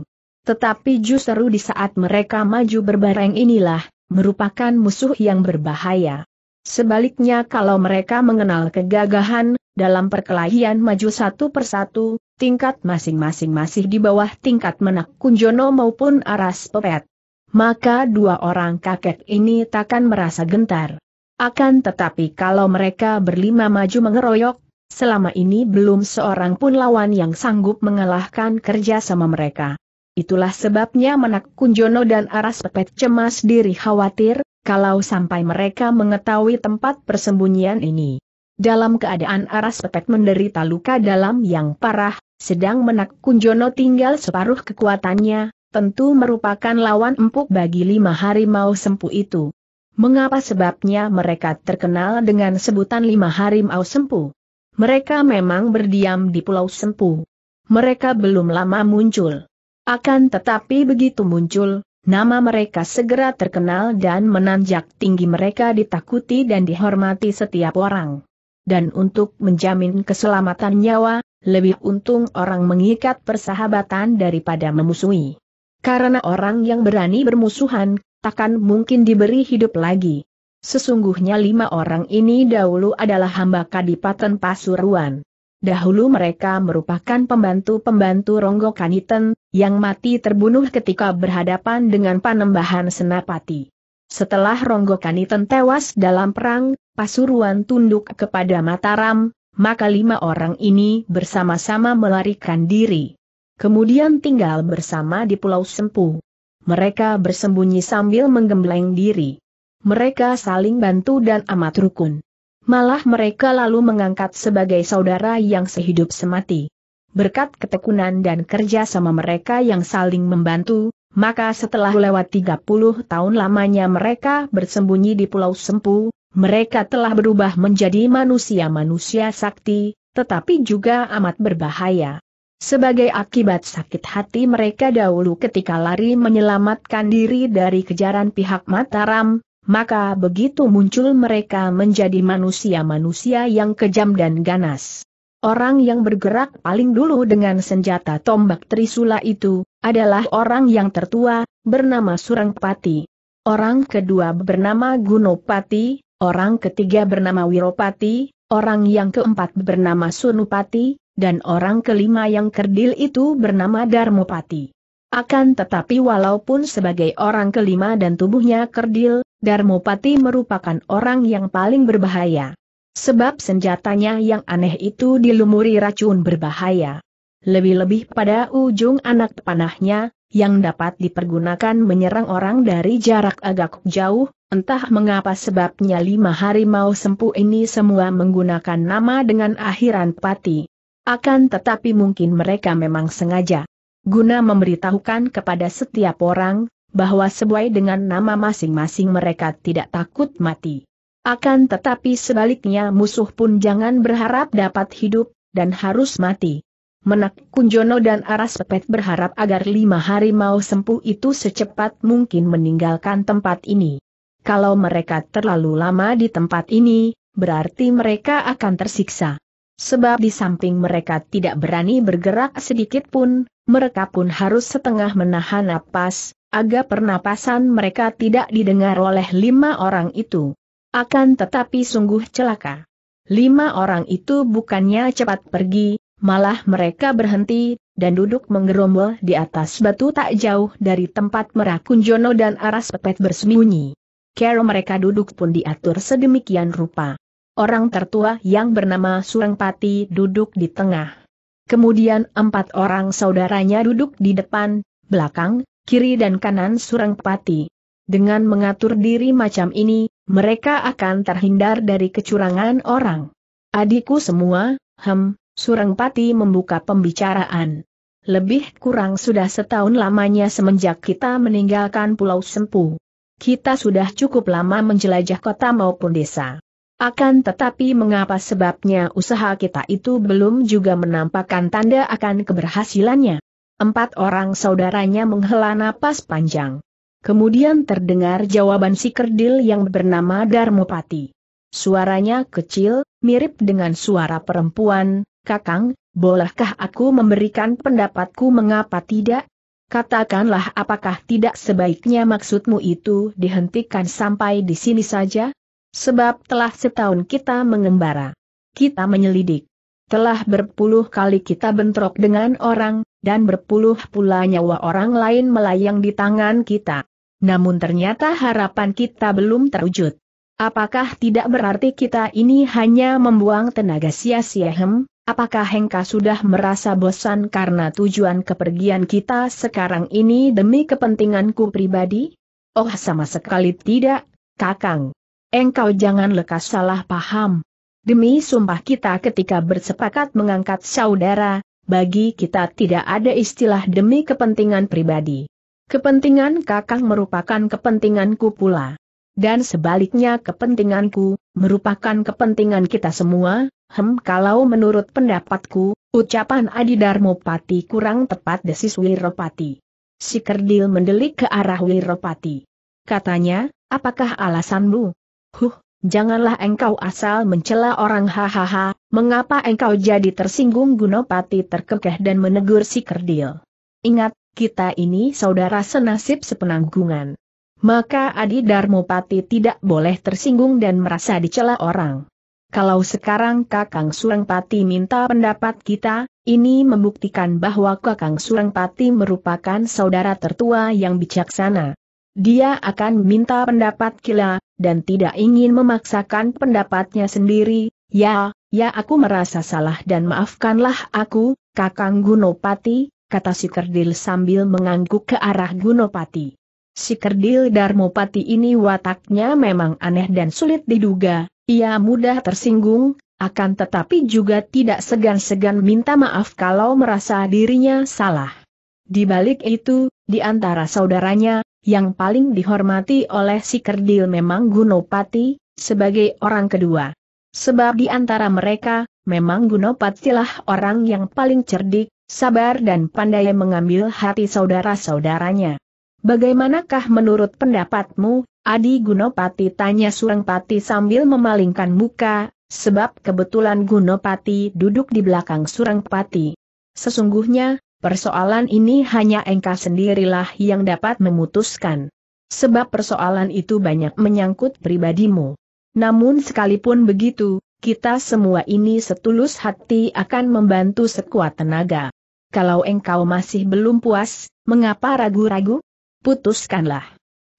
Tetapi justru di saat mereka maju berbareng inilah, merupakan musuh yang berbahaya. Sebaliknya kalau mereka mengenal kegagahan, dalam perkelahian maju satu persatu, tingkat masing-masing masih di bawah tingkat menak kunjono maupun aras pepet maka dua orang kakek ini takkan merasa gentar. Akan tetapi kalau mereka berlima maju mengeroyok, selama ini belum seorang pun lawan yang sanggup mengalahkan kerja sama mereka. Itulah sebabnya Menak Kunjono dan Aras Pepet cemas diri khawatir, kalau sampai mereka mengetahui tempat persembunyian ini. Dalam keadaan Aras Pepet menderita luka dalam yang parah, sedang Menak Kunjono tinggal separuh kekuatannya, tentu merupakan lawan empuk bagi lima harimau sempu itu. Mengapa sebabnya mereka terkenal dengan sebutan lima harimau sempu? Mereka memang berdiam di Pulau Sempu. Mereka belum lama muncul. Akan tetapi begitu muncul, nama mereka segera terkenal dan menanjak tinggi mereka ditakuti dan dihormati setiap orang. Dan untuk menjamin keselamatan nyawa, lebih untung orang mengikat persahabatan daripada memusuhi. Karena orang yang berani bermusuhan, takkan mungkin diberi hidup lagi. Sesungguhnya lima orang ini dahulu adalah hamba Kadipaten Pasuruan. Dahulu mereka merupakan pembantu-pembantu Ronggo Kaniten, yang mati terbunuh ketika berhadapan dengan Panembahan Senapati. Setelah Ronggo Kaniten tewas dalam perang, Pasuruan tunduk kepada Mataram, maka lima orang ini bersama-sama melarikan diri. Kemudian tinggal bersama di Pulau Sempu. Mereka bersembunyi sambil menggembleng diri. Mereka saling bantu dan amat rukun. Malah mereka lalu mengangkat sebagai saudara yang sehidup semati. Berkat ketekunan dan kerja sama mereka yang saling membantu, maka setelah lewat 30 tahun lamanya mereka bersembunyi di Pulau Sempu, mereka telah berubah menjadi manusia-manusia sakti, tetapi juga amat berbahaya. Sebagai akibat sakit hati mereka dahulu ketika lari menyelamatkan diri dari kejaran pihak Mataram, maka begitu muncul mereka menjadi manusia-manusia yang kejam dan ganas. Orang yang bergerak paling dulu dengan senjata tombak Trisula itu, adalah orang yang tertua, bernama Surangpati. Orang kedua bernama Gunopati, orang ketiga bernama Wiropati, orang yang keempat bernama Sunupati, dan orang kelima yang kerdil itu bernama Darmopati. Akan tetapi walaupun sebagai orang kelima dan tubuhnya kerdil, Darmopati merupakan orang yang paling berbahaya. Sebab senjatanya yang aneh itu dilumuri racun berbahaya. Lebih-lebih pada ujung anak panahnya, yang dapat dipergunakan menyerang orang dari jarak agak jauh, entah mengapa sebabnya lima harimau sempu ini semua menggunakan nama dengan akhiran pati. Akan tetapi mungkin mereka memang sengaja. Guna memberitahukan kepada setiap orang, bahwa sesuai dengan nama masing-masing mereka tidak takut mati. Akan tetapi sebaliknya musuh pun jangan berharap dapat hidup, dan harus mati. Menak Kunjono dan Aras Pepet berharap agar lima hari mau sempuh itu secepat mungkin meninggalkan tempat ini. Kalau mereka terlalu lama di tempat ini, berarti mereka akan tersiksa sebab di samping mereka tidak berani bergerak sedikit pun, mereka pun harus setengah menahan napas, agar pernapasan mereka tidak didengar oleh lima orang itu. Akan tetapi sungguh celaka. Lima orang itu bukannya cepat pergi, malah mereka berhenti, dan duduk menggerombol di atas batu tak jauh dari tempat Merakunjono dan Aras Pepet bersembunyi. Kero mereka duduk pun diatur sedemikian rupa orang tertua yang bernama Surengpati duduk di tengah. Kemudian empat orang saudaranya duduk di depan, belakang, kiri dan kanan Surengpati. Dengan mengatur diri macam ini, mereka akan terhindar dari kecurangan orang. Adikku semua, hem, Surengpati membuka pembicaraan. Lebih kurang sudah setahun lamanya semenjak kita meninggalkan Pulau Sempu. Kita sudah cukup lama menjelajah kota maupun desa. Akan tetapi mengapa sebabnya usaha kita itu belum juga menampakkan tanda akan keberhasilannya. Empat orang saudaranya menghela napas panjang. Kemudian terdengar jawaban si kerdil yang bernama Darmopati. Suaranya kecil, mirip dengan suara perempuan, Kakang, bolehkah aku memberikan pendapatku mengapa tidak? Katakanlah apakah tidak sebaiknya maksudmu itu dihentikan sampai di sini saja? Sebab telah setahun kita mengembara. Kita menyelidik. Telah berpuluh kali kita bentrok dengan orang, dan berpuluh pula nyawa orang lain melayang di tangan kita. Namun ternyata harapan kita belum terwujud. Apakah tidak berarti kita ini hanya membuang tenaga sia-sia hem? Apakah Hengka sudah merasa bosan karena tujuan kepergian kita sekarang ini demi kepentinganku pribadi? Oh sama sekali tidak, Kakang. Engkau jangan lekas salah paham. Demi sumpah kita ketika bersepakat mengangkat saudara, bagi kita tidak ada istilah demi kepentingan pribadi. Kepentingan kakang merupakan kepentinganku pula. Dan sebaliknya kepentinganku, merupakan kepentingan kita semua, hem kalau menurut pendapatku, ucapan Adi Pati kurang tepat desis Wiropati. Si kerdil mendelik ke arah Wiropati. Katanya, apakah alasanmu? Huh, janganlah engkau asal mencela orang hahaha, mengapa engkau jadi tersinggung Gunopati terkekeh dan menegur si kerdil. Ingat, kita ini saudara senasib sepenanggungan. Maka Adi Darmopati tidak boleh tersinggung dan merasa dicela orang. Kalau sekarang Kakang Surangpati minta pendapat kita, ini membuktikan bahwa Kakang Surangpati merupakan saudara tertua yang bijaksana dia akan minta pendapat Kila, dan tidak ingin memaksakan pendapatnya sendiri, ya, ya aku merasa salah dan maafkanlah aku, Kakang Gunopati, kata si kerdil sambil mengangguk ke arah Gunopati. Si kerdil Darmopati ini wataknya memang aneh dan sulit diduga, ia mudah tersinggung, akan tetapi juga tidak segan-segan minta maaf kalau merasa dirinya salah. Di balik itu, di antara saudaranya, yang paling dihormati oleh si kerdil memang Gunopati, sebagai orang kedua. Sebab di antara mereka, memang Gunopatilah orang yang paling cerdik, sabar dan pandai mengambil hati saudara-saudaranya. Bagaimanakah menurut pendapatmu, Adi Gunopati tanya Surangpati sambil memalingkan muka, sebab kebetulan Gunopati duduk di belakang Surangpati. Sesungguhnya, Persoalan ini hanya engkau sendirilah yang dapat memutuskan. Sebab persoalan itu banyak menyangkut pribadimu. Namun sekalipun begitu, kita semua ini setulus hati akan membantu sekuat tenaga. Kalau engkau masih belum puas, mengapa ragu-ragu? Putuskanlah.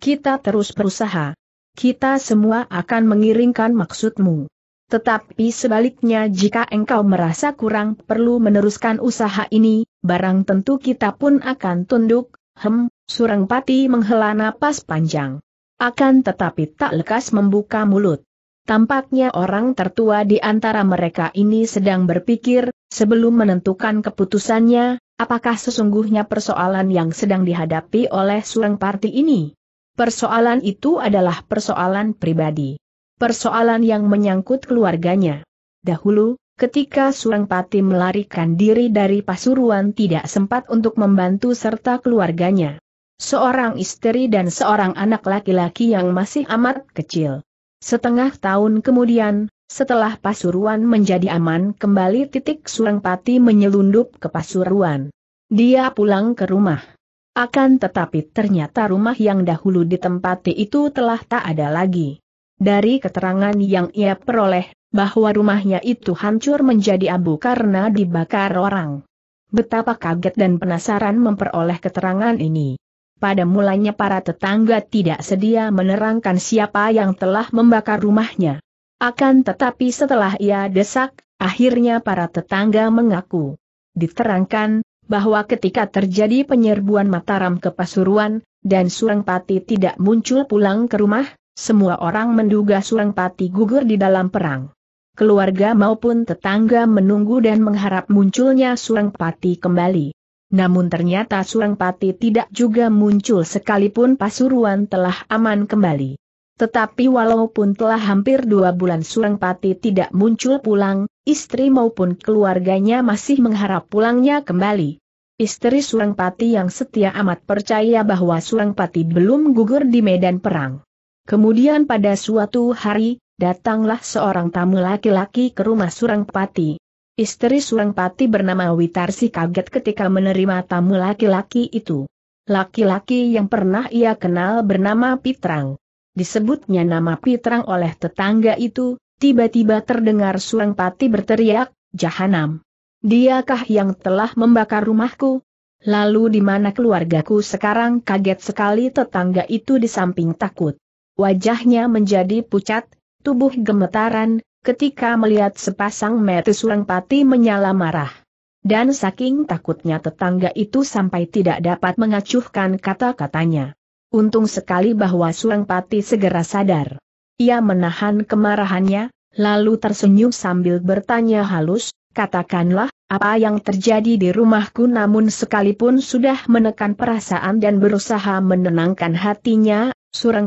Kita terus berusaha. Kita semua akan mengiringkan maksudmu. Tetapi sebaliknya jika engkau merasa kurang perlu meneruskan usaha ini, barang tentu kita pun akan tunduk, hem, Surangpati menghela napas panjang. Akan tetapi tak lekas membuka mulut. Tampaknya orang tertua di antara mereka ini sedang berpikir, sebelum menentukan keputusannya, apakah sesungguhnya persoalan yang sedang dihadapi oleh Surangpati ini. Persoalan itu adalah persoalan pribadi. Persoalan yang menyangkut keluarganya. Dahulu, Ketika Surang Pati melarikan diri dari Pasuruan tidak sempat untuk membantu serta keluarganya. Seorang istri dan seorang anak laki-laki yang masih amat kecil. Setengah tahun kemudian, setelah Pasuruan menjadi aman kembali titik Surang Pati menyelundup ke Pasuruan. Dia pulang ke rumah. Akan tetapi ternyata rumah yang dahulu ditempati itu telah tak ada lagi. Dari keterangan yang ia peroleh, bahwa rumahnya itu hancur menjadi abu karena dibakar orang. Betapa kaget dan penasaran memperoleh keterangan ini. Pada mulanya para tetangga tidak sedia menerangkan siapa yang telah membakar rumahnya. Akan tetapi setelah ia desak, akhirnya para tetangga mengaku. Diterangkan, bahwa ketika terjadi penyerbuan Mataram ke Pasuruan, dan Surangpati tidak muncul pulang ke rumah, semua orang menduga Surangpati gugur di dalam perang keluarga maupun tetangga menunggu dan mengharap munculnya Surang Pati kembali. Namun ternyata Surang Pati tidak juga muncul sekalipun Pasuruan telah aman kembali. Tetapi walaupun telah hampir dua bulan Surang Pati tidak muncul pulang, istri maupun keluarganya masih mengharap pulangnya kembali. Istri Surang Pati yang setia amat percaya bahwa Surang Pati belum gugur di medan perang. Kemudian pada suatu hari, datanglah seorang tamu laki-laki ke rumah Surangpati. Istri Surangpati bernama Witarsi kaget ketika menerima tamu laki-laki itu. Laki-laki yang pernah ia kenal bernama Pitrang. Disebutnya nama Pitrang oleh tetangga itu, tiba-tiba terdengar Surangpati berteriak, Jahanam. Diakah yang telah membakar rumahku? Lalu di mana keluargaku sekarang kaget sekali tetangga itu di samping takut. Wajahnya menjadi pucat, tubuh gemetaran, ketika melihat sepasang mata pati menyala marah. Dan saking takutnya tetangga itu sampai tidak dapat mengacuhkan kata-katanya. Untung sekali bahwa pati segera sadar. Ia menahan kemarahannya, lalu tersenyum sambil bertanya halus, katakanlah, apa yang terjadi di rumahku namun sekalipun sudah menekan perasaan dan berusaha menenangkan hatinya,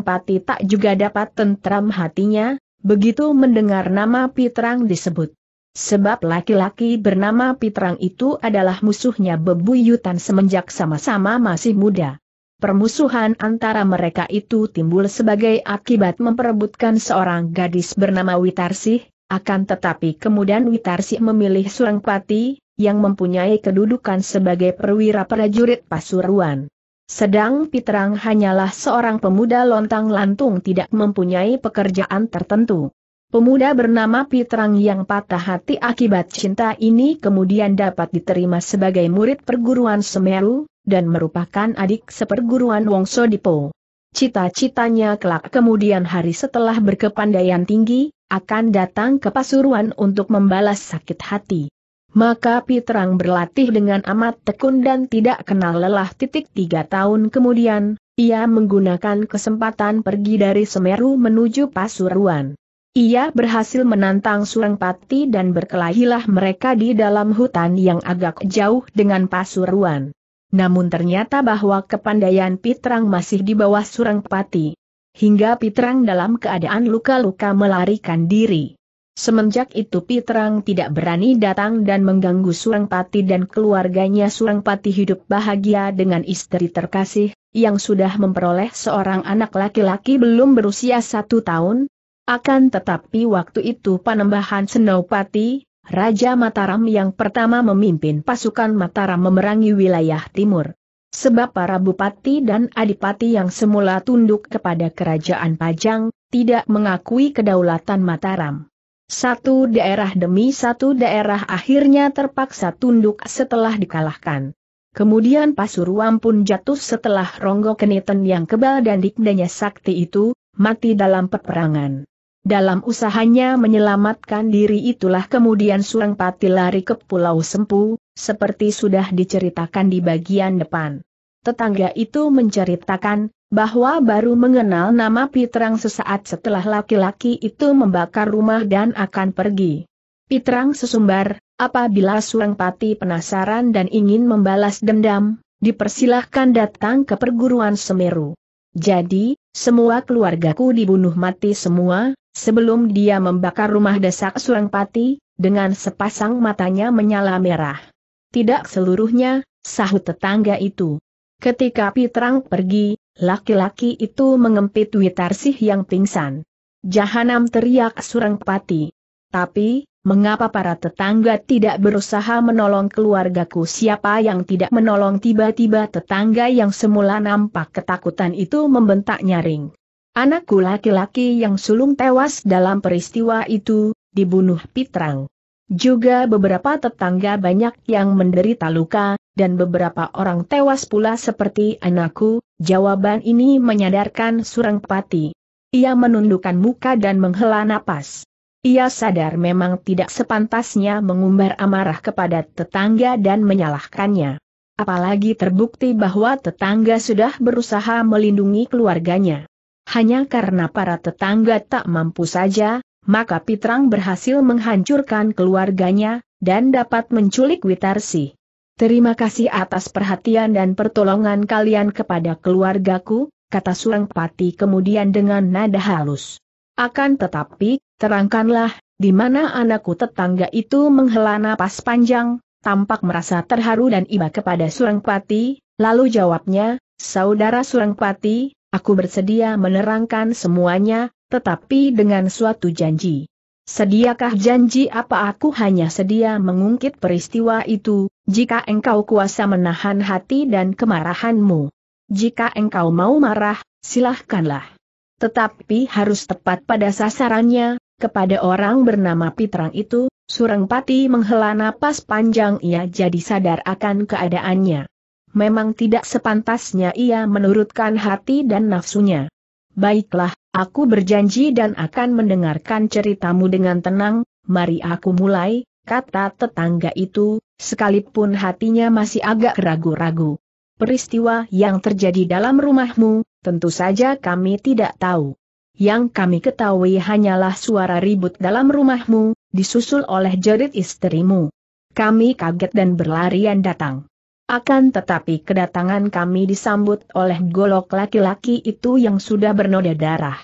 pati tak juga dapat tentram hatinya, begitu mendengar nama Pitrang disebut. Sebab laki-laki bernama Pitrang itu adalah musuhnya bebuyutan semenjak sama-sama masih muda. Permusuhan antara mereka itu timbul sebagai akibat memperebutkan seorang gadis bernama Witarsih, akan tetapi kemudian Witarsih memilih Surangpati, yang mempunyai kedudukan sebagai perwira prajurit Pasuruan. Sedang Pitrang hanyalah seorang pemuda lontang-lantung tidak mempunyai pekerjaan tertentu. Pemuda bernama Pitrang yang patah hati akibat cinta ini kemudian dapat diterima sebagai murid perguruan Semeru, dan merupakan adik seperguruan Wongso Dipo. Cita-citanya kelak kemudian hari setelah berkepandaian tinggi, akan datang ke Pasuruan untuk membalas sakit hati. Maka Pitrang berlatih dengan amat tekun dan tidak kenal lelah titik tiga tahun kemudian, ia menggunakan kesempatan pergi dari Semeru menuju Pasuruan. Ia berhasil menantang Surangpati dan berkelahilah mereka di dalam hutan yang agak jauh dengan Pasuruan. Namun ternyata bahwa kepandaian Pitrang masih di bawah Surangpati. Hingga Pitrang dalam keadaan luka-luka melarikan diri. Semenjak itu Pitrang tidak berani datang dan mengganggu Surangpati dan keluarganya Surangpati hidup bahagia dengan istri terkasih, yang sudah memperoleh seorang anak laki-laki belum berusia satu tahun. Akan tetapi waktu itu Panembahan Senopati, Raja Mataram yang pertama memimpin pasukan Mataram memerangi wilayah timur. Sebab para bupati dan adipati yang semula tunduk kepada kerajaan Pajang, tidak mengakui kedaulatan Mataram. Satu daerah demi satu daerah akhirnya terpaksa tunduk setelah dikalahkan. Kemudian Pasuruan pun jatuh setelah Ronggo Keniten yang kebal dan dikdanya sakti itu, mati dalam peperangan. Dalam usahanya menyelamatkan diri itulah kemudian Surang Pati lari ke Pulau Sempu, seperti sudah diceritakan di bagian depan. Tetangga itu menceritakan, bahwa baru mengenal nama Pitrang sesaat setelah laki-laki itu membakar rumah dan akan pergi. Pitrang sesumbar, apabila Surangpati penasaran dan ingin membalas dendam, dipersilahkan datang ke perguruan Semeru. Jadi, semua keluargaku dibunuh mati semua, sebelum dia membakar rumah desak Surangpati, dengan sepasang matanya menyala merah. Tidak seluruhnya, sahut tetangga itu. Ketika Pitrang pergi, Laki-laki itu mengempit Witarsih yang pingsan. Jahanam teriak surang pati. Tapi, mengapa para tetangga tidak berusaha menolong keluargaku siapa yang tidak menolong tiba-tiba tetangga yang semula nampak ketakutan itu membentak nyaring. Anakku laki-laki yang sulung tewas dalam peristiwa itu, dibunuh Pitrang. Juga beberapa tetangga banyak yang menderita luka, dan beberapa orang tewas pula seperti anakku, jawaban ini menyadarkan Surang Pati. Ia menundukkan muka dan menghela napas. Ia sadar memang tidak sepantasnya mengumbar amarah kepada tetangga dan menyalahkannya. Apalagi terbukti bahwa tetangga sudah berusaha melindungi keluarganya. Hanya karena para tetangga tak mampu saja, maka Pitrang berhasil menghancurkan keluarganya, dan dapat menculik Witarsi. Terima kasih atas perhatian dan pertolongan kalian kepada keluargaku, kata Pati kemudian dengan nada halus. Akan tetapi, terangkanlah, di mana anakku tetangga itu menghela napas panjang, tampak merasa terharu dan iba kepada Pati, lalu jawabnya, Saudara Pati, aku bersedia menerangkan semuanya, tetapi dengan suatu janji. Sediakah janji apa aku hanya sedia mengungkit peristiwa itu, jika engkau kuasa menahan hati dan kemarahanmu. Jika engkau mau marah, silahkanlah. Tetapi harus tepat pada sasarannya, kepada orang bernama Pitrang itu, Surengpati menghela napas panjang ia jadi sadar akan keadaannya. Memang tidak sepantasnya ia menurutkan hati dan nafsunya. Baiklah, aku berjanji dan akan mendengarkan ceritamu dengan tenang, mari aku mulai, kata tetangga itu, sekalipun hatinya masih agak ragu-ragu. Peristiwa yang terjadi dalam rumahmu, tentu saja kami tidak tahu. Yang kami ketahui hanyalah suara ribut dalam rumahmu, disusul oleh jerit istrimu. Kami kaget dan berlarian datang. Akan tetapi kedatangan kami disambut oleh golok laki-laki itu yang sudah bernoda darah.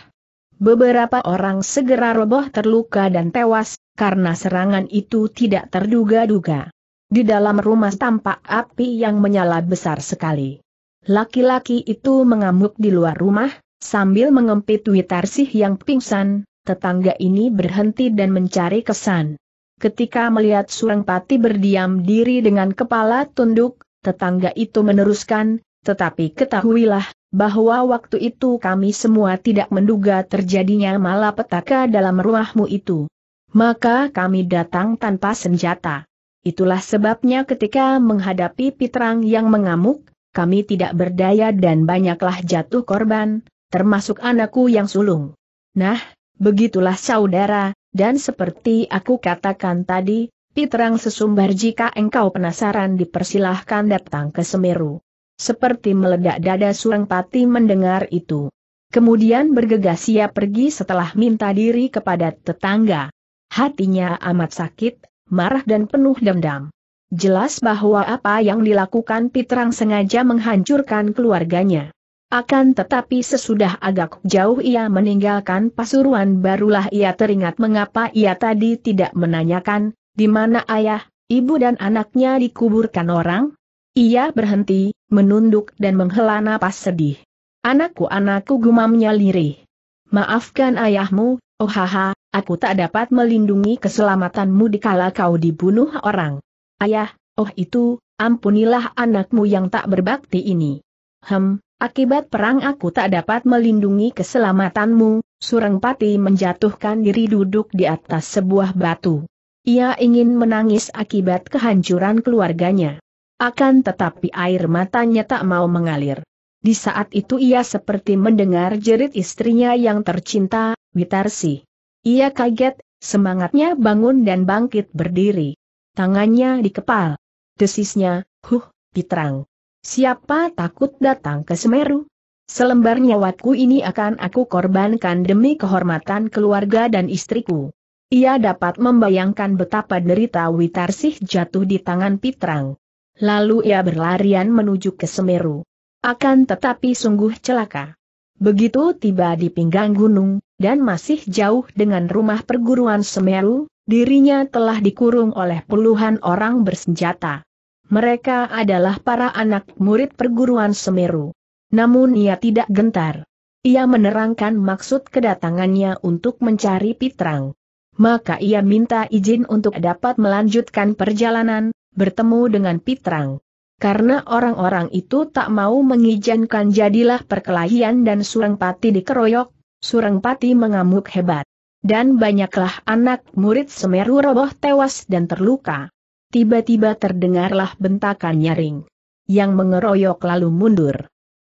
Beberapa orang segera roboh terluka dan tewas, karena serangan itu tidak terduga-duga. Di dalam rumah tampak api yang menyala besar sekali. Laki-laki itu mengamuk di luar rumah, sambil mengempit Witarsih yang pingsan, tetangga ini berhenti dan mencari kesan. Ketika melihat Surengpati berdiam diri dengan kepala tunduk, Tetangga itu meneruskan, tetapi ketahuilah, bahwa waktu itu kami semua tidak menduga terjadinya malapetaka dalam rumahmu itu. Maka kami datang tanpa senjata. Itulah sebabnya ketika menghadapi Pitrang yang mengamuk, kami tidak berdaya dan banyaklah jatuh korban, termasuk anakku yang sulung. Nah, begitulah saudara, dan seperti aku katakan tadi, api terang sesumbar jika engkau penasaran dipersilahkan datang ke Semeru. Seperti meledak dada Surang Pati mendengar itu. Kemudian bergegas ia pergi setelah minta diri kepada tetangga. Hatinya amat sakit, marah dan penuh dendam. Jelas bahwa apa yang dilakukan Pitrang sengaja menghancurkan keluarganya. Akan tetapi sesudah agak jauh ia meninggalkan Pasuruan barulah ia teringat mengapa ia tadi tidak menanyakan, di mana ayah, ibu dan anaknya dikuburkan orang? Ia berhenti, menunduk dan menghela napas sedih. Anakku-anakku gumamnya lirih. Maafkan ayahmu, oh haha, aku tak dapat melindungi keselamatanmu dikala kau dibunuh orang. Ayah, oh itu, ampunilah anakmu yang tak berbakti ini. Hem, akibat perang aku tak dapat melindungi keselamatanmu, Surengpati menjatuhkan diri duduk di atas sebuah batu. Ia ingin menangis akibat kehancuran keluarganya. Akan tetapi air matanya tak mau mengalir. Di saat itu ia seperti mendengar jerit istrinya yang tercinta, Witarsi. Ia kaget, semangatnya bangun dan bangkit berdiri. Tangannya dikepal. Desisnya, huh, pitrang. Siapa takut datang ke Semeru? Selembar nyawaku ini akan aku korbankan demi kehormatan keluarga dan istriku. Ia dapat membayangkan betapa derita Witarsih jatuh di tangan Pitrang. Lalu ia berlarian menuju ke Semeru. Akan tetapi sungguh celaka. Begitu tiba di pinggang gunung, dan masih jauh dengan rumah perguruan Semeru, dirinya telah dikurung oleh puluhan orang bersenjata. Mereka adalah para anak murid perguruan Semeru. Namun ia tidak gentar. Ia menerangkan maksud kedatangannya untuk mencari Pitrang maka ia minta izin untuk dapat melanjutkan perjalanan, bertemu dengan Pitrang. Karena orang-orang itu tak mau mengizinkan jadilah perkelahian dan Surengpati dikeroyok, Surengpati mengamuk hebat. Dan banyaklah anak murid Semeru roboh tewas dan terluka. Tiba-tiba terdengarlah bentakan nyaring. Yang mengeroyok lalu mundur.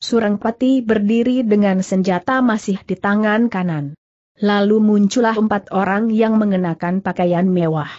Surengpati berdiri dengan senjata masih di tangan kanan. Lalu muncullah empat orang yang mengenakan pakaian mewah.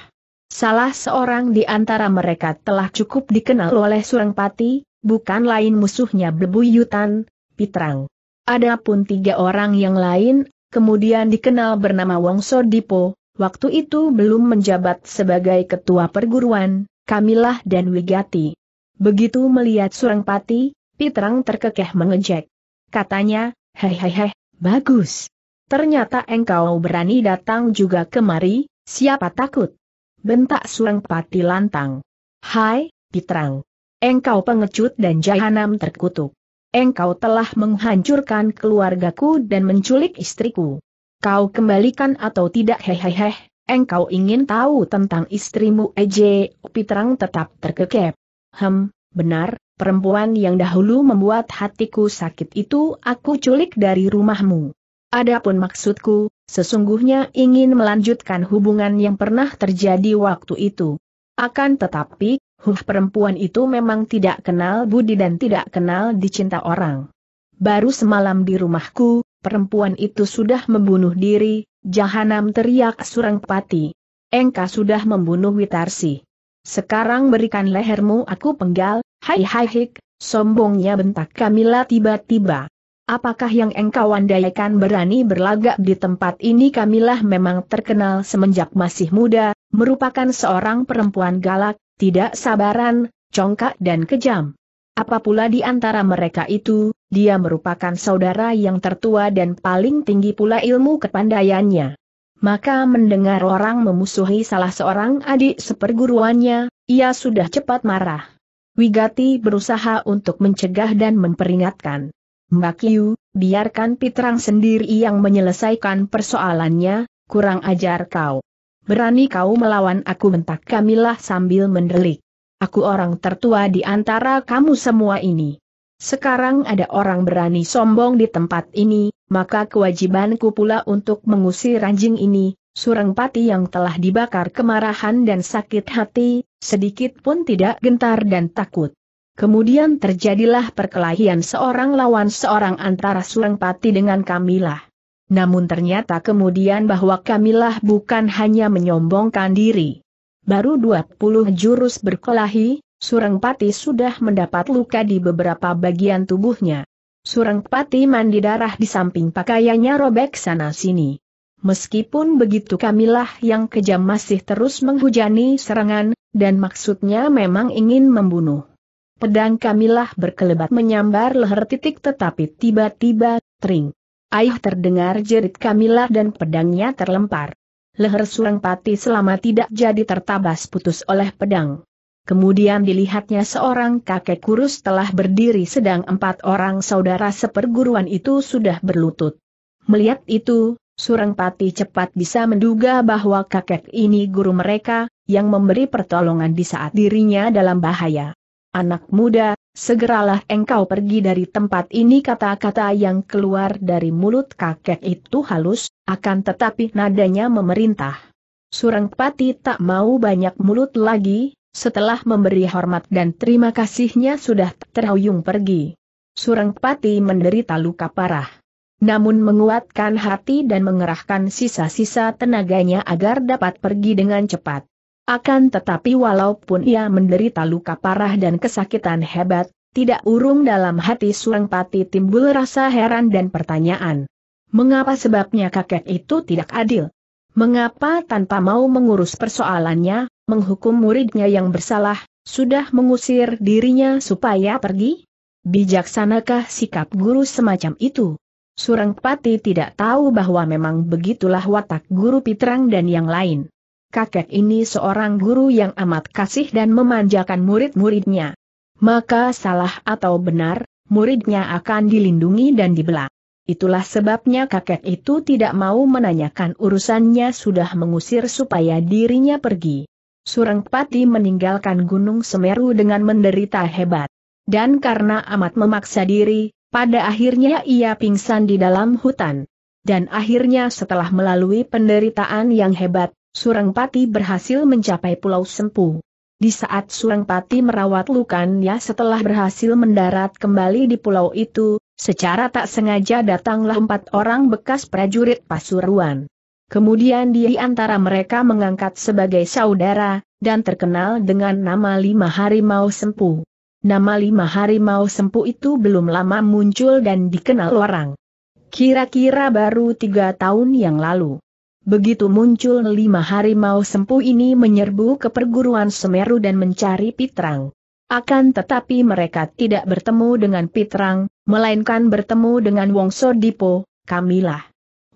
Salah seorang di antara mereka telah cukup dikenal oleh Surangpati, bukan lain musuhnya Bebuyutan, Pitrang. Adapun tiga orang yang lain, kemudian dikenal bernama Wongso Dipo, waktu itu belum menjabat sebagai ketua perguruan, Kamilah dan Wigati. Begitu melihat Surangpati, Pitrang terkekeh mengejek. Katanya, hei hei hei, bagus. Ternyata engkau berani datang juga kemari, siapa takut? Bentak suang Pati lantang. Hai, Pitrang. Engkau pengecut dan jahanam terkutuk. Engkau telah menghancurkan keluargaku dan menculik istriku. Kau kembalikan atau tidak hehehe, engkau ingin tahu tentang istrimu Eje, Pitrang tetap terkekep. Hem, benar, perempuan yang dahulu membuat hatiku sakit itu aku culik dari rumahmu. Adapun maksudku, sesungguhnya ingin melanjutkan hubungan yang pernah terjadi waktu itu. Akan tetapi, huh perempuan itu memang tidak kenal budi dan tidak kenal dicinta orang. Baru semalam di rumahku, perempuan itu sudah membunuh diri, jahanam teriak surang pati. Engka sudah membunuh Witarsi. Sekarang berikan lehermu aku penggal, hai hai hik, sombongnya bentak Kamila tiba-tiba. Apakah yang engkau andaikan berani berlagak di tempat ini Kamilah memang terkenal semenjak masih muda, merupakan seorang perempuan galak, tidak sabaran, congkak dan kejam. Apa pula di antara mereka itu, dia merupakan saudara yang tertua dan paling tinggi pula ilmu kepandaiannya. Maka mendengar orang memusuhi salah seorang adik seperguruannya, ia sudah cepat marah. Wigati berusaha untuk mencegah dan memperingatkan. Mbak Yu, biarkan Pitrang sendiri yang menyelesaikan persoalannya, kurang ajar kau. Berani kau melawan aku bentak Kamilah sambil mendelik. Aku orang tertua di antara kamu semua ini. Sekarang ada orang berani sombong di tempat ini, maka kewajibanku pula untuk mengusir anjing ini, Surengpati yang telah dibakar kemarahan dan sakit hati, sedikit pun tidak gentar dan takut. Kemudian terjadilah perkelahian seorang lawan seorang antara Surengpati dengan Kamilah. Namun ternyata kemudian bahwa Kamilah bukan hanya menyombongkan diri. Baru 20 jurus berkelahi, Surengpati sudah mendapat luka di beberapa bagian tubuhnya. Surengpati mandi darah di samping pakaiannya robek sana-sini. Meskipun begitu Kamilah yang kejam masih terus menghujani serangan, dan maksudnya memang ingin membunuh. Pedang Kamilah berkelebat menyambar leher titik tetapi tiba-tiba, tering. Ayah terdengar jerit Kamilah dan pedangnya terlempar. Leher surang pati selama tidak jadi tertabas putus oleh pedang. Kemudian dilihatnya seorang kakek kurus telah berdiri sedang empat orang saudara seperguruan itu sudah berlutut. Melihat itu, Surang Pati cepat bisa menduga bahwa kakek ini guru mereka, yang memberi pertolongan di saat dirinya dalam bahaya. Anak muda, segeralah engkau pergi dari tempat ini kata-kata yang keluar dari mulut kakek itu halus, akan tetapi nadanya memerintah. Surengpati tak mau banyak mulut lagi, setelah memberi hormat dan terima kasihnya sudah terhuyung pergi. Surengpati menderita luka parah. Namun menguatkan hati dan mengerahkan sisa-sisa tenaganya agar dapat pergi dengan cepat. Akan tetapi walaupun ia menderita luka parah dan kesakitan hebat, tidak urung dalam hati Surangpati timbul rasa heran dan pertanyaan. Mengapa sebabnya kakek itu tidak adil? Mengapa tanpa mau mengurus persoalannya, menghukum muridnya yang bersalah, sudah mengusir dirinya supaya pergi? Bijaksanakah sikap guru semacam itu? Surangpati tidak tahu bahwa memang begitulah watak guru Pitrang dan yang lain kakek ini seorang guru yang amat kasih dan memanjakan murid-muridnya. Maka salah atau benar, muridnya akan dilindungi dan dibela. Itulah sebabnya kakek itu tidak mau menanyakan urusannya sudah mengusir supaya dirinya pergi. Surengpati meninggalkan Gunung Semeru dengan menderita hebat. Dan karena amat memaksa diri, pada akhirnya ia pingsan di dalam hutan. Dan akhirnya setelah melalui penderitaan yang hebat, Surangpati berhasil mencapai Pulau Sempu. Di saat Surangpati merawat lukanya setelah berhasil mendarat kembali di pulau itu, secara tak sengaja datanglah empat orang bekas prajurit Pasuruan. Kemudian di antara mereka mengangkat sebagai saudara, dan terkenal dengan nama Lima Harimau Sempu. Nama Lima Harimau Sempu itu belum lama muncul dan dikenal orang. Kira-kira baru tiga tahun yang lalu. Begitu muncul lima harimau sempu ini menyerbu ke perguruan Semeru dan mencari Pitrang. Akan tetapi mereka tidak bertemu dengan Pitrang, melainkan bertemu dengan Wongso Dipo, Kamilah,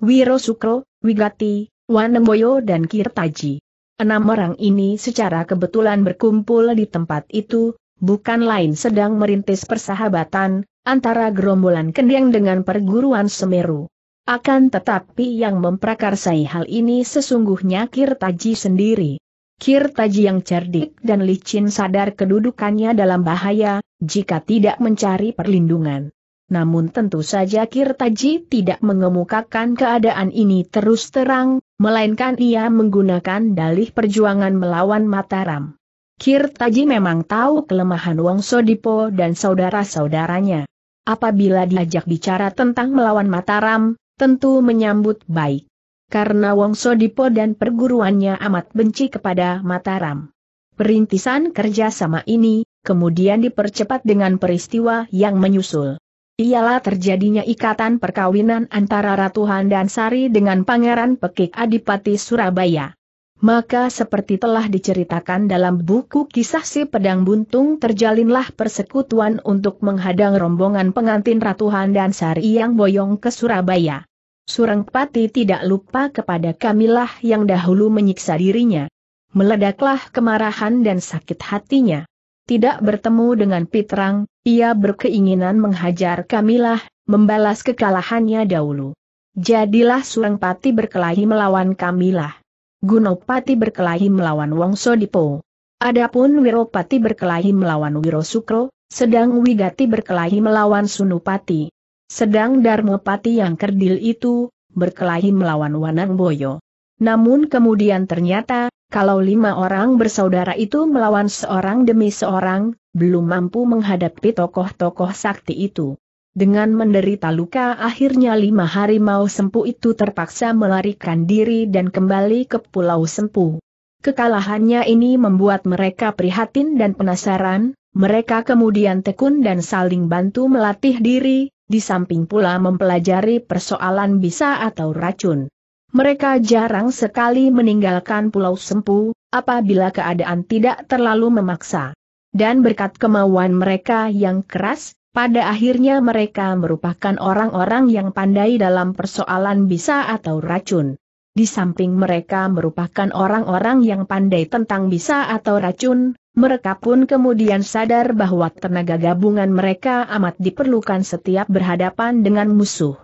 Wiro Sukro, Wigati, Wanemboyo dan Kirtaji. Enam orang ini secara kebetulan berkumpul di tempat itu, bukan lain sedang merintis persahabatan, antara gerombolan kendeng dengan perguruan Semeru. Akan tetapi yang memprakarsai hal ini sesungguhnya Kirtaji sendiri. Kirtaji yang cerdik dan licin sadar kedudukannya dalam bahaya, jika tidak mencari perlindungan. Namun tentu saja Kirtaji tidak mengemukakan keadaan ini terus terang, melainkan ia menggunakan dalih perjuangan melawan Mataram. Kirtaji memang tahu kelemahan Wong Sodipo dan saudara-saudaranya. Apabila diajak bicara tentang melawan Mataram, tentu menyambut baik. Karena Wongso Dipo dan perguruannya amat benci kepada Mataram. Perintisan kerja sama ini, kemudian dipercepat dengan peristiwa yang menyusul. Ialah terjadinya ikatan perkawinan antara Ratu Handansari Sari dengan Pangeran Pekik Adipati Surabaya. Maka seperti telah diceritakan dalam buku kisah si pedang buntung terjalinlah persekutuan untuk menghadang rombongan pengantin Ratu Handansari yang boyong ke Surabaya. Surang Pati tidak lupa kepada Kamilah yang dahulu menyiksa dirinya. Meledaklah kemarahan dan sakit hatinya. Tidak bertemu dengan Pitrang, ia berkeinginan menghajar Kamilah, membalas kekalahannya dahulu. Jadilah Surang Pati berkelahi melawan Kamilah. Gunopati berkelahi melawan Wongso Dipo. Adapun Wiropati berkelahi melawan Wirosukro, sedang Wigati berkelahi melawan Sunupati. Sedang Darmopati yang kerdil itu, berkelahi melawan Wanang Boyo. Namun kemudian ternyata, kalau lima orang bersaudara itu melawan seorang demi seorang, belum mampu menghadapi tokoh-tokoh sakti itu. Dengan menderita luka akhirnya lima harimau sempu itu terpaksa melarikan diri dan kembali ke Pulau Sempu. Kekalahannya ini membuat mereka prihatin dan penasaran, mereka kemudian tekun dan saling bantu melatih diri, di samping pula mempelajari persoalan bisa atau racun. Mereka jarang sekali meninggalkan Pulau Sempu, apabila keadaan tidak terlalu memaksa. Dan berkat kemauan mereka yang keras, pada akhirnya mereka merupakan orang-orang yang pandai dalam persoalan bisa atau racun. Di samping mereka merupakan orang-orang yang pandai tentang bisa atau racun, mereka pun kemudian sadar bahwa tenaga gabungan mereka amat diperlukan setiap berhadapan dengan musuh.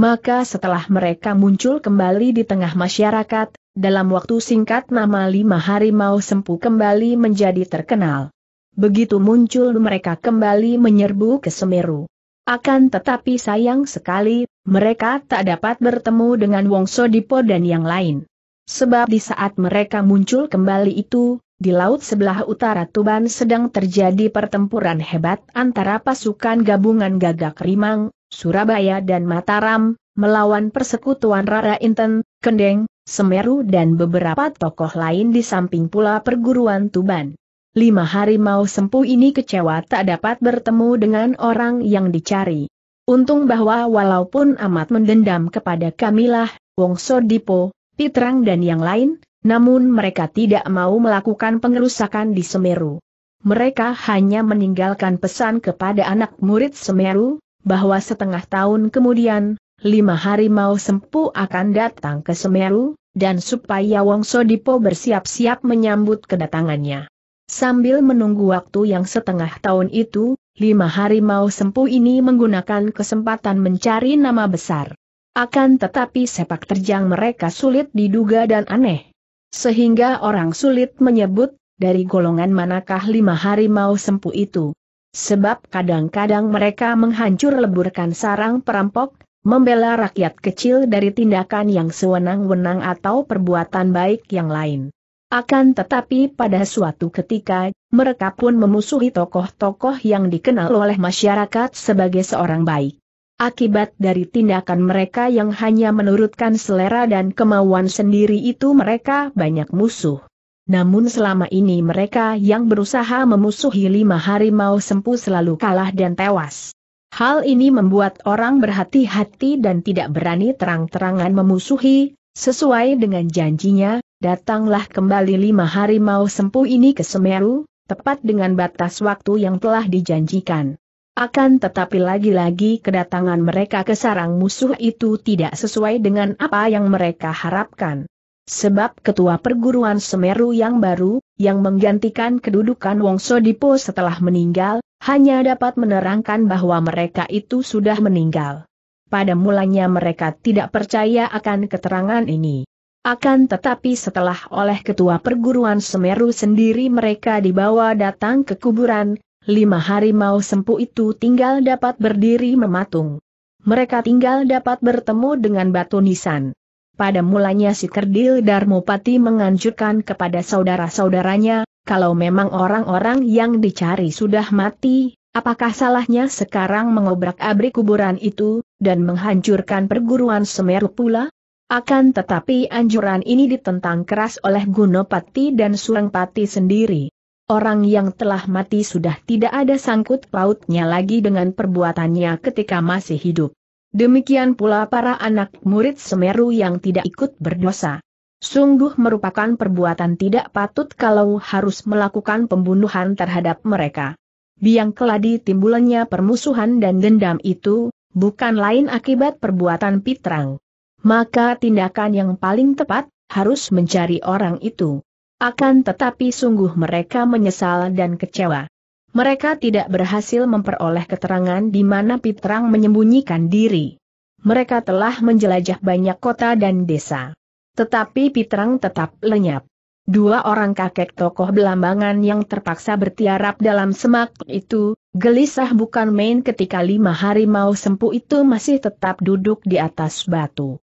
Maka setelah mereka muncul kembali di tengah masyarakat, dalam waktu singkat nama lima harimau sempu kembali menjadi terkenal. Begitu muncul mereka kembali menyerbu ke Semeru. Akan tetapi sayang sekali, mereka tak dapat bertemu dengan Wongso Dipo dan yang lain. Sebab di saat mereka muncul kembali itu, di laut sebelah utara Tuban sedang terjadi pertempuran hebat antara pasukan gabungan Gagak Rimang, Surabaya dan Mataram, melawan persekutuan Rara Inten, Kendeng, Semeru dan beberapa tokoh lain di samping pula perguruan Tuban. Lima harimau sempu ini kecewa tak dapat bertemu dengan orang yang dicari. Untung bahwa walaupun amat mendendam kepada Kamilah, Wong Sodipo, Pitrang dan yang lain, namun mereka tidak mau melakukan pengerusakan di Semeru. Mereka hanya meninggalkan pesan kepada anak murid Semeru, bahwa setengah tahun kemudian, lima hari mau sempu akan datang ke Semeru, dan supaya Wong Sodipo bersiap-siap menyambut kedatangannya. Sambil menunggu waktu yang setengah tahun itu, lima hari mau sempuh ini menggunakan kesempatan mencari nama besar. Akan tetapi sepak terjang mereka sulit diduga dan aneh. Sehingga orang sulit menyebut, dari golongan manakah lima hari mau sempuh itu. Sebab kadang-kadang mereka menghancur leburkan sarang perampok, membela rakyat kecil dari tindakan yang sewenang-wenang atau perbuatan baik yang lain. Akan tetapi pada suatu ketika, mereka pun memusuhi tokoh-tokoh yang dikenal oleh masyarakat sebagai seorang baik. Akibat dari tindakan mereka yang hanya menurutkan selera dan kemauan sendiri itu mereka banyak musuh. Namun selama ini mereka yang berusaha memusuhi lima harimau sempu selalu kalah dan tewas. Hal ini membuat orang berhati-hati dan tidak berani terang-terangan memusuhi, sesuai dengan janjinya, datanglah kembali lima hari mau sempuh ini ke Semeru, tepat dengan batas waktu yang telah dijanjikan. Akan tetapi lagi-lagi kedatangan mereka ke sarang musuh itu tidak sesuai dengan apa yang mereka harapkan. Sebab ketua perguruan Semeru yang baru, yang menggantikan kedudukan Wongso Dipo setelah meninggal, hanya dapat menerangkan bahwa mereka itu sudah meninggal. Pada mulanya mereka tidak percaya akan keterangan ini. Akan tetapi setelah oleh ketua perguruan Semeru sendiri mereka dibawa datang ke kuburan, lima hari mau sempu itu tinggal dapat berdiri mematung. Mereka tinggal dapat bertemu dengan batu nisan. Pada mulanya si Kerdil Darmopati menganjurkan kepada saudara-saudaranya, kalau memang orang-orang yang dicari sudah mati, apakah salahnya sekarang mengobrak-abrik kuburan itu, dan menghancurkan perguruan Semeru pula? Akan tetapi anjuran ini ditentang keras oleh Gunopati dan Surengpati sendiri. Orang yang telah mati sudah tidak ada sangkut pautnya lagi dengan perbuatannya ketika masih hidup. Demikian pula para anak murid Semeru yang tidak ikut berdosa. Sungguh merupakan perbuatan tidak patut kalau harus melakukan pembunuhan terhadap mereka. Biang keladi timbulannya permusuhan dan dendam itu, bukan lain akibat perbuatan pitrang maka tindakan yang paling tepat, harus mencari orang itu. Akan tetapi sungguh mereka menyesal dan kecewa. Mereka tidak berhasil memperoleh keterangan di mana Pitrang menyembunyikan diri. Mereka telah menjelajah banyak kota dan desa. Tetapi Pitrang tetap lenyap. Dua orang kakek tokoh belambangan yang terpaksa bertiarap dalam semak itu, gelisah bukan main ketika lima hari mau sempu itu masih tetap duduk di atas batu.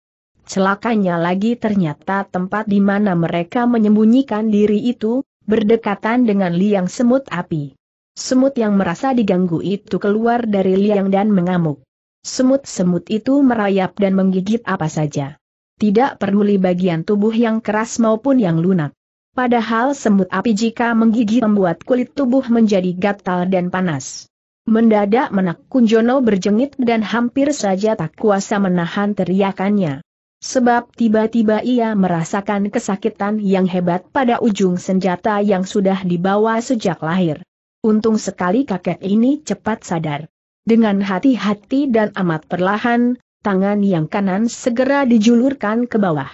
Celakanya lagi ternyata tempat di mana mereka menyembunyikan diri itu, berdekatan dengan liang semut api. Semut yang merasa diganggu itu keluar dari liang dan mengamuk. Semut-semut itu merayap dan menggigit apa saja. Tidak peduli bagian tubuh yang keras maupun yang lunak. Padahal semut api jika menggigit membuat kulit tubuh menjadi gatal dan panas. Mendadak menak Kunjono berjengit dan hampir saja tak kuasa menahan teriakannya. Sebab tiba-tiba ia merasakan kesakitan yang hebat pada ujung senjata yang sudah dibawa sejak lahir. Untung sekali kakek ini cepat sadar. Dengan hati-hati dan amat perlahan, tangan yang kanan segera dijulurkan ke bawah.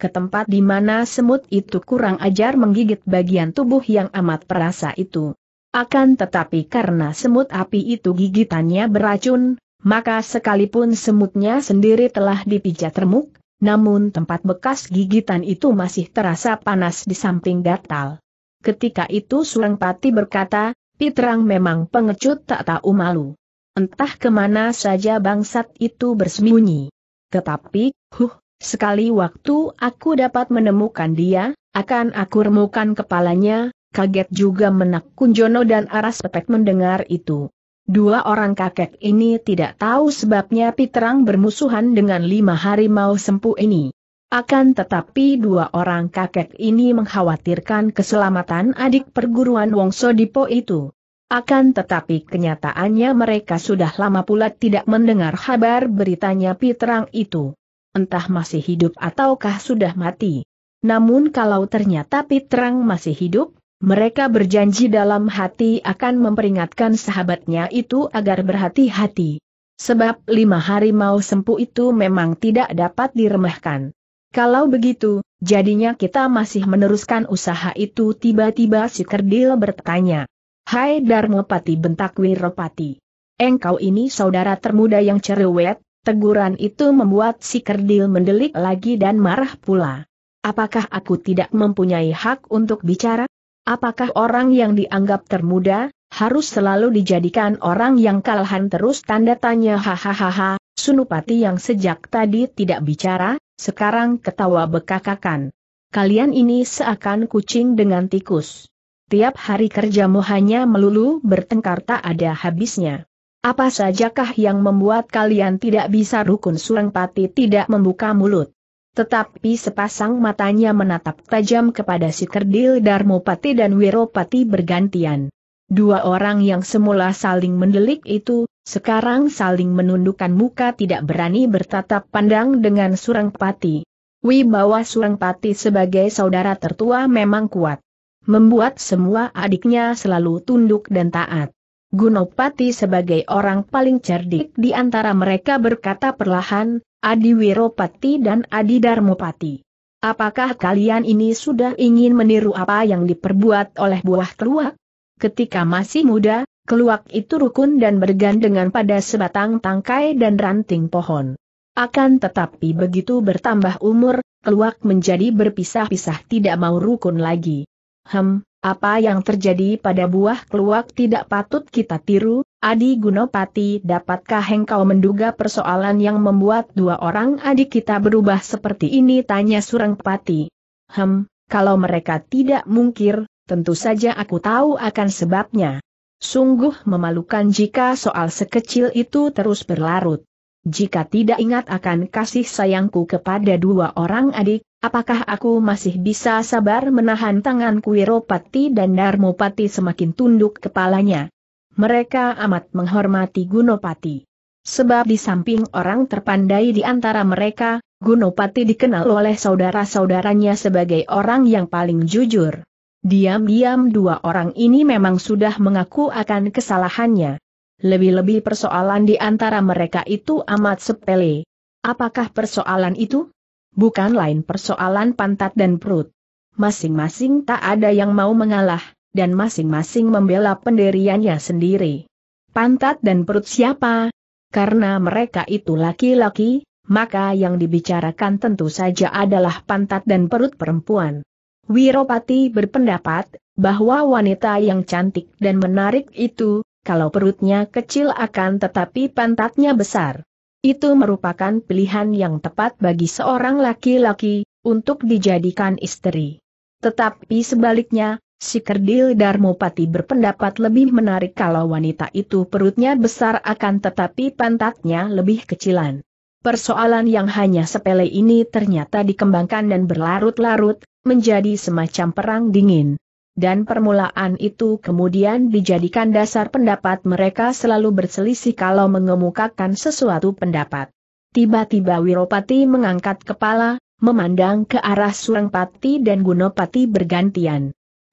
Ke tempat di mana semut itu kurang ajar menggigit bagian tubuh yang amat perasa itu. Akan tetapi karena semut api itu gigitannya beracun, maka sekalipun semutnya sendiri telah dipijat remuk, namun tempat bekas gigitan itu masih terasa panas di samping gatal. Ketika itu Pati berkata, Pitrang memang pengecut tak tahu malu. Entah kemana saja bangsat itu bersembunyi. Tetapi, huh, sekali waktu aku dapat menemukan dia, akan aku remukan kepalanya, kaget juga menak Kunjono dan Aras Pepet mendengar itu. Dua orang kakek ini tidak tahu sebabnya Piterang bermusuhan dengan lima harimau sempu ini. Akan tetapi dua orang kakek ini mengkhawatirkan keselamatan adik perguruan Wongso Dipo itu. Akan tetapi kenyataannya mereka sudah lama pula tidak mendengar kabar beritanya Piterang itu. Entah masih hidup ataukah sudah mati. Namun kalau ternyata Piterang masih hidup, mereka berjanji dalam hati akan memperingatkan sahabatnya itu agar berhati-hati. Sebab lima hari mau sempu itu memang tidak dapat diremehkan. Kalau begitu, jadinya kita masih meneruskan usaha itu tiba-tiba si kerdil bertanya. Hai Darmopati bentak Wiropati. Engkau ini saudara termuda yang cerewet, teguran itu membuat si kerdil mendelik lagi dan marah pula. Apakah aku tidak mempunyai hak untuk bicara? Apakah orang yang dianggap termuda, harus selalu dijadikan orang yang kalahan terus tanda tanya hahaha, Sunupati yang sejak tadi tidak bicara, sekarang ketawa bekakakan. Kalian ini seakan kucing dengan tikus. Tiap hari kerjamu hanya melulu bertengkar tak ada habisnya. Apa sajakah yang membuat kalian tidak bisa rukun pati tidak membuka mulut? Tetapi sepasang matanya menatap tajam kepada si kerdil Darmopati dan Wiropati bergantian. Dua orang yang semula saling mendelik itu, sekarang saling menundukkan muka tidak berani bertatap pandang dengan Surangpati. Wibawa Surangpati sebagai saudara tertua memang kuat. Membuat semua adiknya selalu tunduk dan taat. Gunopati sebagai orang paling cerdik di antara mereka berkata perlahan, Adi Wiropati dan Adi Darmopati. Apakah kalian ini sudah ingin meniru apa yang diperbuat oleh buah keluak? Ketika masih muda, keluak itu rukun dan bergandengan pada sebatang tangkai dan ranting pohon. Akan tetapi begitu bertambah umur, keluak menjadi berpisah-pisah tidak mau rukun lagi. Hem, apa yang terjadi pada buah keluak tidak patut kita tiru, Adi Gunopati, dapatkah engkau menduga persoalan yang membuat dua orang adik kita berubah seperti ini? Tanya Surengpati. Hem, kalau mereka tidak mungkir, tentu saja aku tahu akan sebabnya. Sungguh memalukan jika soal sekecil itu terus berlarut. Jika tidak ingat akan kasih sayangku kepada dua orang adik, apakah aku masih bisa sabar menahan tangan Kuiropati dan Darmopati semakin tunduk kepalanya? Mereka amat menghormati Gunopati. Sebab di samping orang terpandai di antara mereka, Gunopati dikenal oleh saudara-saudaranya sebagai orang yang paling jujur. Diam-diam dua orang ini memang sudah mengaku akan kesalahannya. Lebih-lebih persoalan di antara mereka itu amat sepele. Apakah persoalan itu? Bukan lain persoalan pantat dan perut. Masing-masing tak ada yang mau mengalah, dan masing-masing membela pendiriannya sendiri. Pantat dan perut siapa? Karena mereka itu laki-laki, maka yang dibicarakan tentu saja adalah pantat dan perut perempuan. Wiropati berpendapat bahwa wanita yang cantik dan menarik itu, kalau perutnya kecil akan tetapi pantatnya besar. Itu merupakan pilihan yang tepat bagi seorang laki-laki untuk dijadikan istri. Tetapi sebaliknya, Si kerdil Darmopati berpendapat lebih menarik kalau wanita itu perutnya besar akan tetapi pantatnya lebih kecilan. Persoalan yang hanya sepele ini ternyata dikembangkan dan berlarut-larut, menjadi semacam perang dingin. Dan permulaan itu kemudian dijadikan dasar pendapat mereka selalu berselisih kalau mengemukakan sesuatu pendapat. Tiba-tiba Wiropati mengangkat kepala, memandang ke arah Surangpati dan Gunopati bergantian.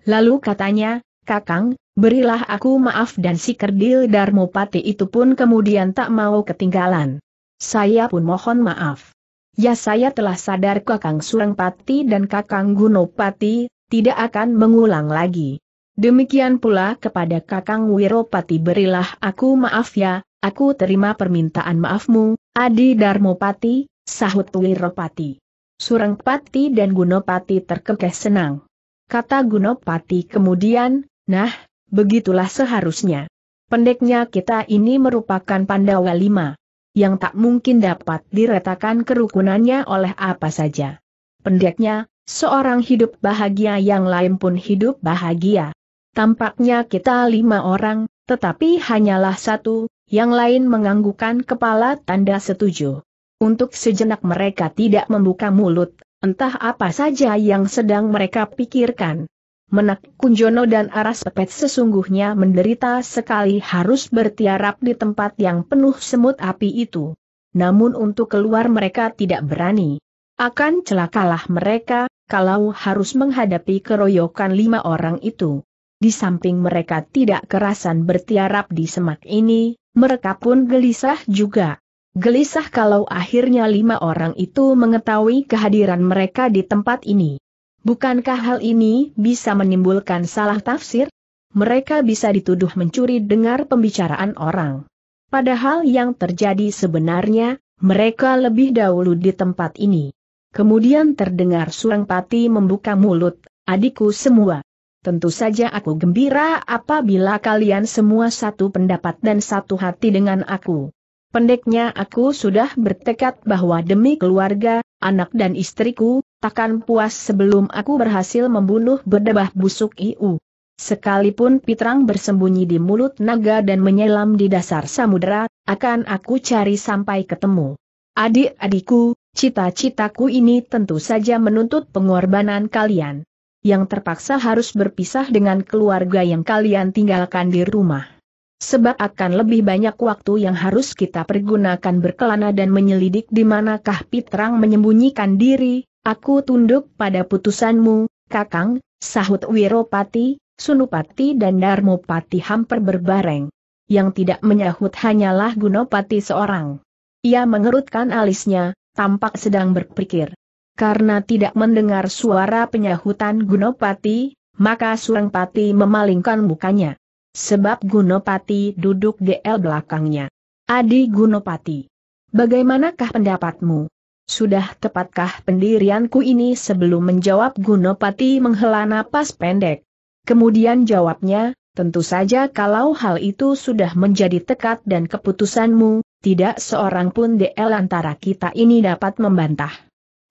Lalu katanya, Kakang, berilah aku maaf dan si kerdil Darmopati itu pun kemudian tak mau ketinggalan. Saya pun mohon maaf. Ya saya telah sadar Kakang Surangpati dan Kakang Gunopati, tidak akan mengulang lagi. Demikian pula kepada Kakang Wiropati berilah aku maaf ya, aku terima permintaan maafmu, Adi Darmopati, sahut Wiropati. Surangpati dan Gunopati terkekeh senang kata Gunopati kemudian, nah, begitulah seharusnya. Pendeknya kita ini merupakan Pandawa lima, yang tak mungkin dapat diretakan kerukunannya oleh apa saja. Pendeknya, seorang hidup bahagia yang lain pun hidup bahagia. Tampaknya kita lima orang, tetapi hanyalah satu, yang lain menganggukan kepala tanda setuju. Untuk sejenak mereka tidak membuka mulut, Entah apa saja yang sedang mereka pikirkan. Menak Kunjono dan Aras Pepet sesungguhnya menderita sekali harus bertiarap di tempat yang penuh semut api itu. Namun untuk keluar mereka tidak berani. Akan celakalah mereka, kalau harus menghadapi keroyokan lima orang itu. Di samping mereka tidak kerasan bertiarap di semak ini, mereka pun gelisah juga. Gelisah kalau akhirnya lima orang itu mengetahui kehadiran mereka di tempat ini. Bukankah hal ini bisa menimbulkan salah tafsir? Mereka bisa dituduh mencuri dengar pembicaraan orang. Padahal yang terjadi sebenarnya, mereka lebih dahulu di tempat ini. Kemudian terdengar Surangpati membuka mulut, adikku semua. Tentu saja aku gembira apabila kalian semua satu pendapat dan satu hati dengan aku. Pendeknya aku sudah bertekad bahwa demi keluarga, anak dan istriku, takkan puas sebelum aku berhasil membunuh berdebah busuk Iu. Sekalipun Pitrang bersembunyi di mulut naga dan menyelam di dasar samudera, akan aku cari sampai ketemu. Adik-adikku, cita-citaku ini tentu saja menuntut pengorbanan kalian. Yang terpaksa harus berpisah dengan keluarga yang kalian tinggalkan di rumah. Sebab akan lebih banyak waktu yang harus kita pergunakan berkelana dan menyelidik di manakah Pitrang menyembunyikan diri, aku tunduk pada putusanmu, Kakang, sahut Wiropati, Sunupati dan Darmopati hampir berbareng. Yang tidak menyahut hanyalah Gunopati seorang. Ia mengerutkan alisnya, tampak sedang berpikir. Karena tidak mendengar suara penyahutan Gunopati, maka Surangpati memalingkan mukanya. Sebab Gunopati duduk di el belakangnya. Adi Gunopati. Bagaimanakah pendapatmu? Sudah tepatkah pendirianku ini sebelum menjawab Gunopati menghela napas pendek? Kemudian jawabnya, tentu saja kalau hal itu sudah menjadi tekad dan keputusanmu, tidak seorang pun DL antara kita ini dapat membantah.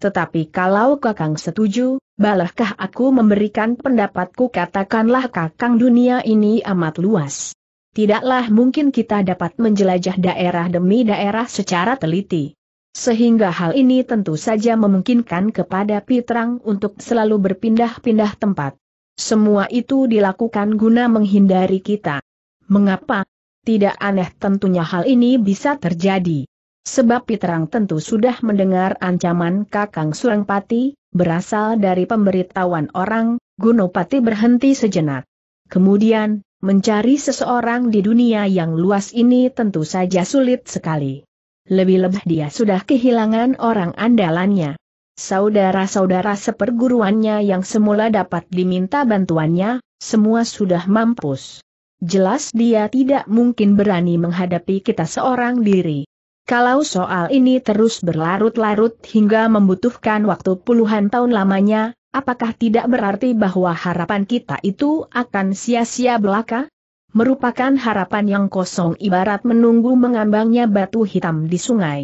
Tetapi kalau Kakang setuju, balahkah aku memberikan pendapatku katakanlah kakang dunia ini amat luas. Tidaklah mungkin kita dapat menjelajah daerah demi daerah secara teliti. Sehingga hal ini tentu saja memungkinkan kepada Pitrang untuk selalu berpindah-pindah tempat. Semua itu dilakukan guna menghindari kita. Mengapa? Tidak aneh tentunya hal ini bisa terjadi. Sebab Piterang tentu sudah mendengar ancaman Kakang Surangpati, berasal dari pemberitahuan orang, Gunopati berhenti sejenak. Kemudian, mencari seseorang di dunia yang luas ini tentu saja sulit sekali. Lebih-lebih dia sudah kehilangan orang andalannya. Saudara-saudara seperguruannya yang semula dapat diminta bantuannya, semua sudah mampus. Jelas dia tidak mungkin berani menghadapi kita seorang diri. Kalau soal ini terus berlarut-larut hingga membutuhkan waktu puluhan tahun lamanya, apakah tidak berarti bahwa harapan kita itu akan sia-sia belaka? Merupakan harapan yang kosong ibarat menunggu mengambangnya batu hitam di sungai.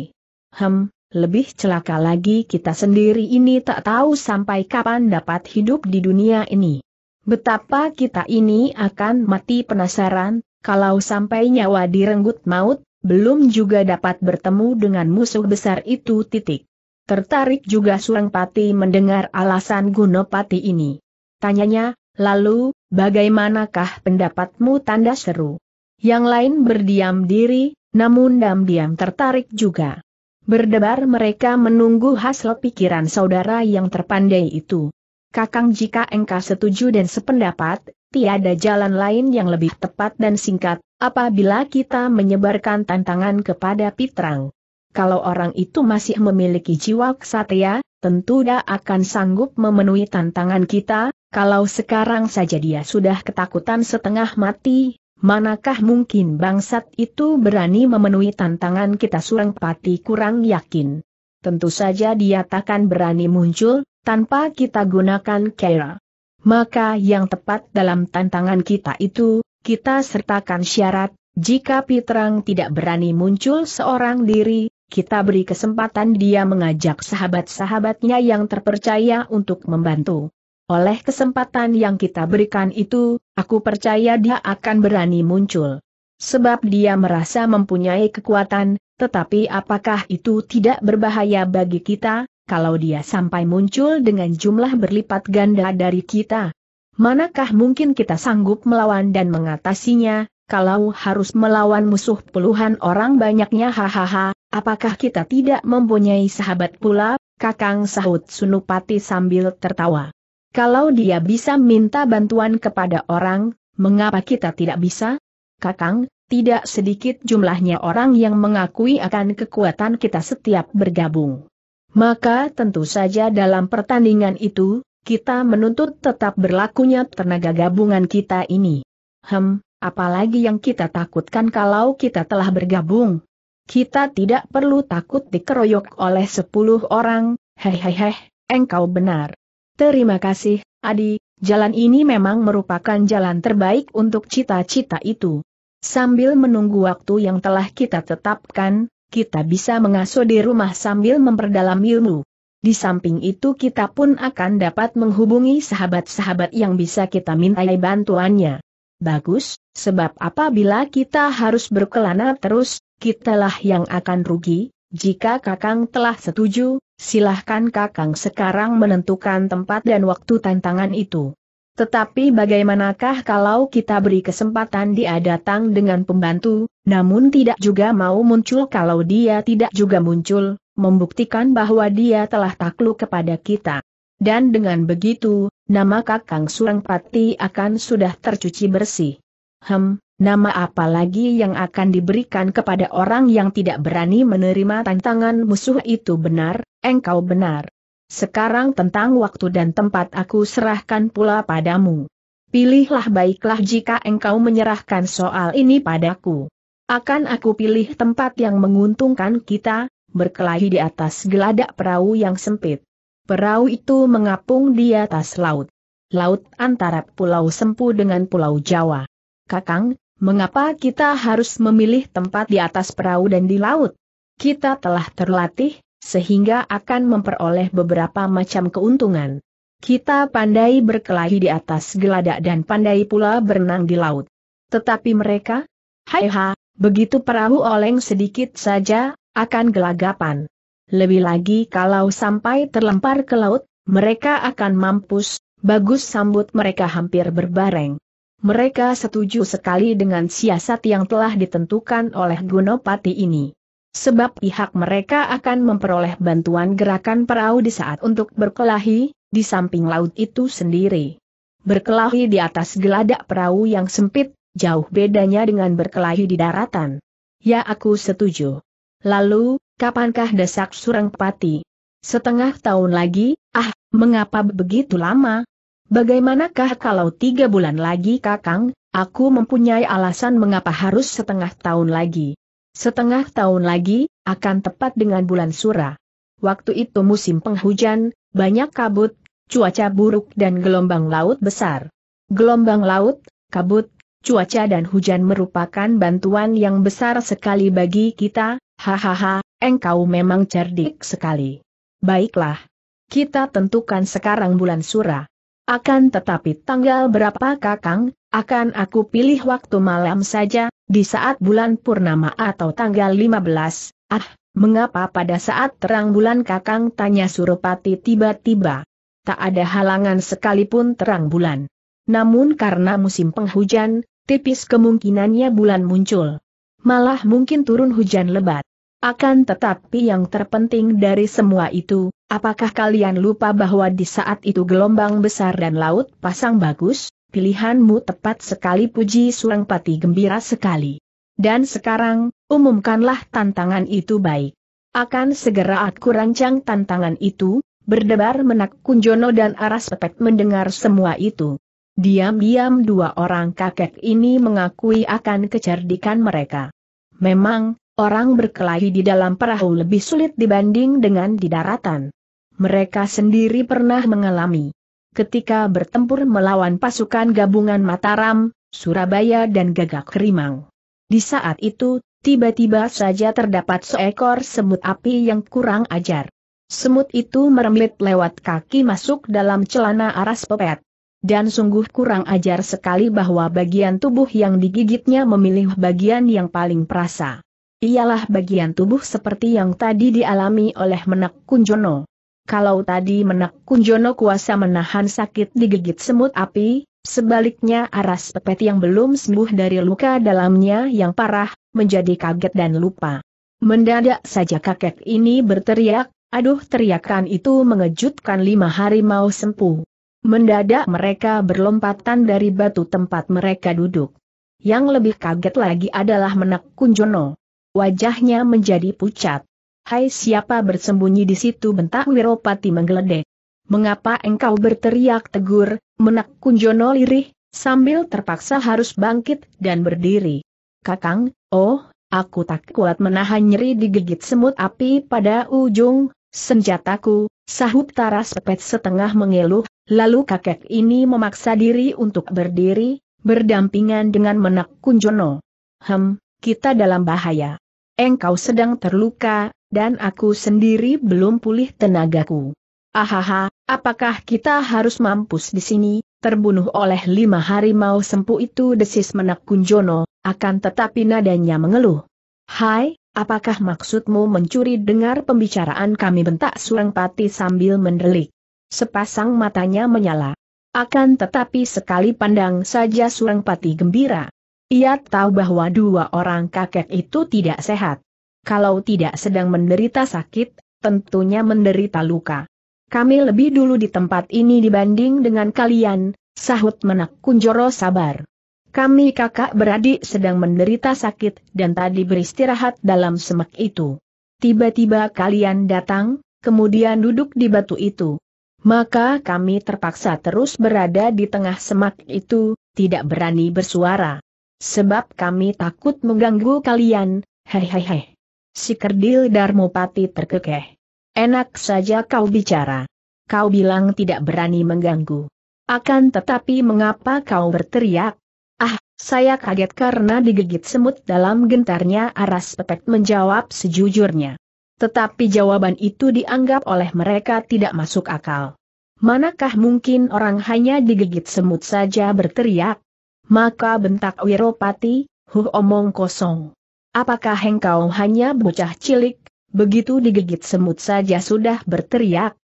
Hem, lebih celaka lagi kita sendiri ini tak tahu sampai kapan dapat hidup di dunia ini. Betapa kita ini akan mati penasaran, kalau sampai nyawa direnggut maut, belum juga dapat bertemu dengan musuh besar itu titik. Tertarik juga Surangpati mendengar alasan Gunopati ini. Tanyanya, lalu, bagaimanakah pendapatmu tanda seru? Yang lain berdiam diri, namun diam-diam tertarik juga. Berdebar mereka menunggu hasil pikiran saudara yang terpandai itu. Kakang jika engkau setuju dan sependapat, tiada jalan lain yang lebih tepat dan singkat, apabila kita menyebarkan tantangan kepada Pitrang. Kalau orang itu masih memiliki jiwa kesatria, tentu dia akan sanggup memenuhi tantangan kita, kalau sekarang saja dia sudah ketakutan setengah mati, manakah mungkin bangsat itu berani memenuhi tantangan kita Surang Pati kurang yakin. Tentu saja dia takkan berani muncul, tanpa kita gunakan kera. Maka yang tepat dalam tantangan kita itu, kita sertakan syarat, jika Pitrang tidak berani muncul seorang diri, kita beri kesempatan dia mengajak sahabat-sahabatnya yang terpercaya untuk membantu. Oleh kesempatan yang kita berikan itu, aku percaya dia akan berani muncul. Sebab dia merasa mempunyai kekuatan, tetapi apakah itu tidak berbahaya bagi kita? kalau dia sampai muncul dengan jumlah berlipat ganda dari kita. Manakah mungkin kita sanggup melawan dan mengatasinya, kalau harus melawan musuh puluhan orang banyaknya hahaha, apakah kita tidak mempunyai sahabat pula, kakang sahut Sunupati sambil tertawa. Kalau dia bisa minta bantuan kepada orang, mengapa kita tidak bisa? Kakang, tidak sedikit jumlahnya orang yang mengakui akan kekuatan kita setiap bergabung. Maka tentu saja dalam pertandingan itu, kita menuntut tetap berlakunya tenaga gabungan kita ini. Hem, apalagi yang kita takutkan kalau kita telah bergabung. Kita tidak perlu takut dikeroyok oleh sepuluh orang, hehehe, engkau benar. Terima kasih, Adi, jalan ini memang merupakan jalan terbaik untuk cita-cita itu. Sambil menunggu waktu yang telah kita tetapkan, kita bisa mengasuh di rumah sambil memperdalam ilmu. Di samping itu kita pun akan dapat menghubungi sahabat-sahabat yang bisa kita mintai bantuannya. Bagus, sebab apabila kita harus berkelana terus, kitalah yang akan rugi, jika Kakang telah setuju, silahkan Kakang sekarang menentukan tempat dan waktu tantangan itu. Tetapi bagaimanakah kalau kita beri kesempatan dia datang dengan pembantu, namun tidak juga mau muncul kalau dia tidak juga muncul, membuktikan bahwa dia telah takluk kepada kita. Dan dengan begitu, nama Kakang Surangpati akan sudah tercuci bersih. Hem, nama apa lagi yang akan diberikan kepada orang yang tidak berani menerima tantangan musuh itu benar, engkau benar. Sekarang tentang waktu dan tempat aku serahkan pula padamu. Pilihlah baiklah jika engkau menyerahkan soal ini padaku. Akan aku pilih tempat yang menguntungkan kita, berkelahi di atas geladak perahu yang sempit. Perahu itu mengapung di atas laut. Laut antara Pulau Sempu dengan Pulau Jawa. Kakang, mengapa kita harus memilih tempat di atas perahu dan di laut? Kita telah terlatih, sehingga akan memperoleh beberapa macam keuntungan. Kita pandai berkelahi di atas geladak dan pandai pula berenang di laut. Tetapi mereka? Hai begitu perahu oleng sedikit saja, akan gelagapan. Lebih lagi kalau sampai terlempar ke laut, mereka akan mampus, bagus sambut mereka hampir berbareng. Mereka setuju sekali dengan siasat yang telah ditentukan oleh Gunopati ini. Sebab pihak mereka akan memperoleh bantuan gerakan perahu di saat untuk berkelahi, di samping laut itu sendiri. Berkelahi di atas geladak perahu yang sempit, jauh bedanya dengan berkelahi di daratan. Ya aku setuju. Lalu, kapankah desak surang pati? Setengah tahun lagi, ah, mengapa begitu lama? Bagaimanakah kalau tiga bulan lagi kakang, aku mempunyai alasan mengapa harus setengah tahun lagi. Setengah tahun lagi, akan tepat dengan bulan Sura. Waktu itu musim penghujan, banyak kabut, cuaca buruk dan gelombang laut besar. Gelombang laut, kabut, cuaca dan hujan merupakan bantuan yang besar sekali bagi kita, hahaha, engkau memang cerdik sekali. Baiklah. Kita tentukan sekarang bulan Sura. Akan tetapi tanggal berapa kakang, akan aku pilih waktu malam saja, di saat bulan purnama atau tanggal 15, ah, mengapa pada saat terang bulan kakang tanya Suropati tiba-tiba. Tak ada halangan sekalipun terang bulan. Namun karena musim penghujan, tipis kemungkinannya bulan muncul. Malah mungkin turun hujan lebat. Akan tetapi yang terpenting dari semua itu, apakah kalian lupa bahwa di saat itu gelombang besar dan laut pasang bagus? pilihanmu tepat sekali puji Surang Pati gembira sekali. Dan sekarang, umumkanlah tantangan itu baik. Akan segera aku rancang tantangan itu, berdebar menak Kunjono dan Aras Pepet mendengar semua itu. Diam-diam dua orang kakek ini mengakui akan kecerdikan mereka. Memang, orang berkelahi di dalam perahu lebih sulit dibanding dengan di daratan. Mereka sendiri pernah mengalami ketika bertempur melawan pasukan gabungan Mataram, Surabaya dan Gagak Kerimang. Di saat itu, tiba-tiba saja terdapat seekor semut api yang kurang ajar. Semut itu merembet lewat kaki masuk dalam celana aras pepet. Dan sungguh kurang ajar sekali bahwa bagian tubuh yang digigitnya memilih bagian yang paling perasa. Ialah bagian tubuh seperti yang tadi dialami oleh menak Kunjono. Kalau tadi menak Kunjono kuasa menahan sakit digigit semut api, sebaliknya aras pepet yang belum sembuh dari luka dalamnya yang parah, menjadi kaget dan lupa. Mendadak saja kakek ini berteriak, aduh teriakan itu mengejutkan lima hari mau sempu. Mendadak mereka berlompatan dari batu tempat mereka duduk. Yang lebih kaget lagi adalah menak Kunjono. Wajahnya menjadi pucat. Hai siapa bersembunyi di situ bentak Wiropati menggeledek. Mengapa engkau berteriak tegur, menak Kunjono lirih, sambil terpaksa harus bangkit dan berdiri. Kakang, oh, aku tak kuat menahan nyeri digigit semut api pada ujung, senjataku, sahut taras pepet setengah mengeluh, lalu kakek ini memaksa diri untuk berdiri, berdampingan dengan menak Kunjono. Hem, kita dalam bahaya engkau sedang terluka, dan aku sendiri belum pulih tenagaku. Ahaha, apakah kita harus mampus di sini, terbunuh oleh lima harimau sempu itu desis menak Kunjono, akan tetapi nadanya mengeluh. Hai, apakah maksudmu mencuri dengar pembicaraan kami bentak Surang Pati sambil mendelik. Sepasang matanya menyala. Akan tetapi sekali pandang saja Surang Pati gembira. Ia tahu bahwa dua orang kakek itu tidak sehat. Kalau tidak sedang menderita sakit, tentunya menderita luka. Kami lebih dulu di tempat ini dibanding dengan kalian, sahut menak kunjoro sabar. Kami kakak beradik sedang menderita sakit dan tadi beristirahat dalam semak itu. Tiba-tiba kalian datang, kemudian duduk di batu itu. Maka kami terpaksa terus berada di tengah semak itu, tidak berani bersuara. Sebab kami takut mengganggu kalian, hehehe. Si kerdil Darmopati terkekeh. Enak saja kau bicara. Kau bilang tidak berani mengganggu. Akan tetapi mengapa kau berteriak? Ah, saya kaget karena digigit semut dalam gentarnya Aras Pepek menjawab sejujurnya. Tetapi jawaban itu dianggap oleh mereka tidak masuk akal. Manakah mungkin orang hanya digigit semut saja berteriak? Maka bentak Wiropati, huh omong kosong. Apakah engkau hanya bocah cilik, begitu digigit semut saja sudah berteriak?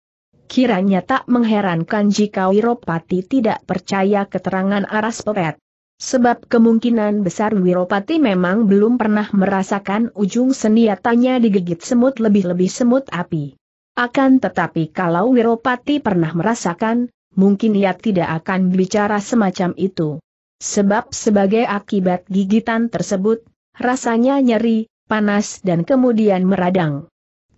Kiranya tak mengherankan jika Wiropati tidak percaya keterangan aras pepet. Sebab kemungkinan besar Wiropati memang belum pernah merasakan ujung seniatanya digigit semut lebih-lebih semut api. Akan tetapi kalau Wiropati pernah merasakan, mungkin ia tidak akan bicara semacam itu. Sebab sebagai akibat gigitan tersebut, rasanya nyeri, panas dan kemudian meradang.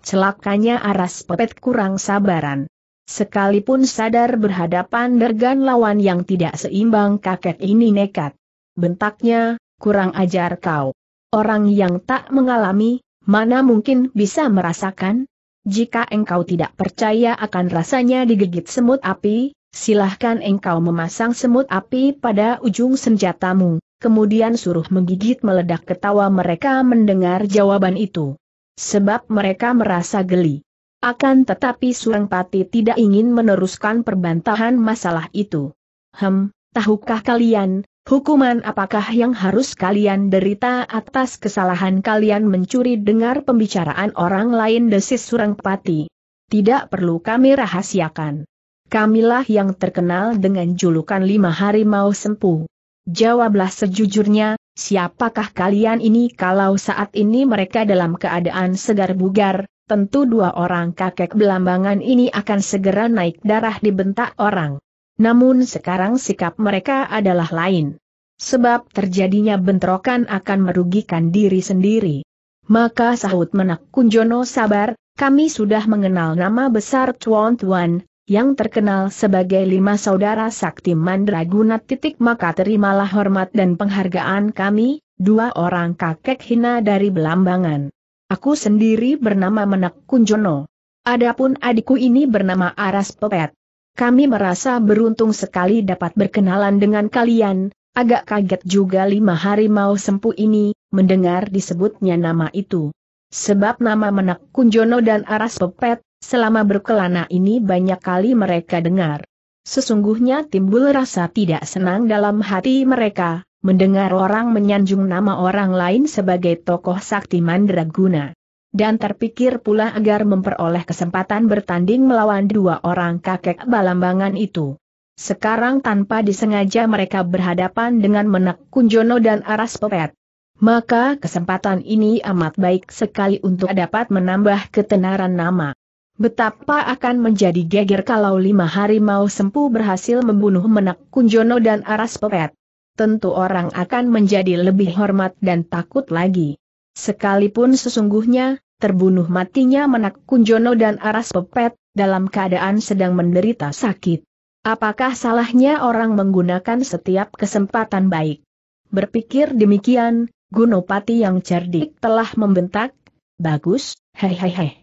Celakanya Aras Pepet kurang sabaran. Sekalipun sadar berhadapan dengan lawan yang tidak seimbang kakek ini nekat. Bentaknya, kurang ajar kau. Orang yang tak mengalami, mana mungkin bisa merasakan? Jika engkau tidak percaya akan rasanya digigit semut api, Silahkan engkau memasang semut api pada ujung senjatamu, kemudian suruh menggigit meledak ketawa mereka mendengar jawaban itu. Sebab mereka merasa geli. Akan tetapi Pati tidak ingin meneruskan perbantahan masalah itu. Hem, tahukah kalian, hukuman apakah yang harus kalian derita atas kesalahan kalian mencuri dengar pembicaraan orang lain desis Pati? Tidak perlu kami rahasiakan kamilah yang terkenal dengan julukan lima harimau sempu. Jawablah sejujurnya, siapakah kalian ini kalau saat ini mereka dalam keadaan segar bugar, tentu dua orang kakek belambangan ini akan segera naik darah dibentak orang. Namun sekarang sikap mereka adalah lain. Sebab terjadinya bentrokan akan merugikan diri sendiri. Maka sahut menak Kunjono sabar, kami sudah mengenal nama besar Tuan Tuan, yang terkenal sebagai lima saudara sakti mandraguna titik maka terimalah hormat dan penghargaan kami, dua orang kakek hina dari Belambangan. Aku sendiri bernama Menak Kunjono. Adapun adikku ini bernama Aras Pepet. Kami merasa beruntung sekali dapat berkenalan dengan kalian, agak kaget juga lima hari mau sempu ini, mendengar disebutnya nama itu. Sebab nama Menak Kunjono dan Aras Pepet, Selama berkelana ini banyak kali mereka dengar. Sesungguhnya timbul rasa tidak senang dalam hati mereka, mendengar orang menyanjung nama orang lain sebagai tokoh sakti mandraguna. Dan terpikir pula agar memperoleh kesempatan bertanding melawan dua orang kakek balambangan itu. Sekarang tanpa disengaja mereka berhadapan dengan menak Kunjono dan Aras Pepet. Maka kesempatan ini amat baik sekali untuk dapat menambah ketenaran nama. Betapa akan menjadi geger kalau lima hari mau sempu berhasil membunuh Menak Kunjono dan Aras Pepet. Tentu orang akan menjadi lebih hormat dan takut lagi. Sekalipun sesungguhnya, terbunuh matinya Menak Kunjono dan Aras Pepet, dalam keadaan sedang menderita sakit. Apakah salahnya orang menggunakan setiap kesempatan baik? Berpikir demikian, Gunopati yang cerdik telah membentak, Bagus, hei hei hei.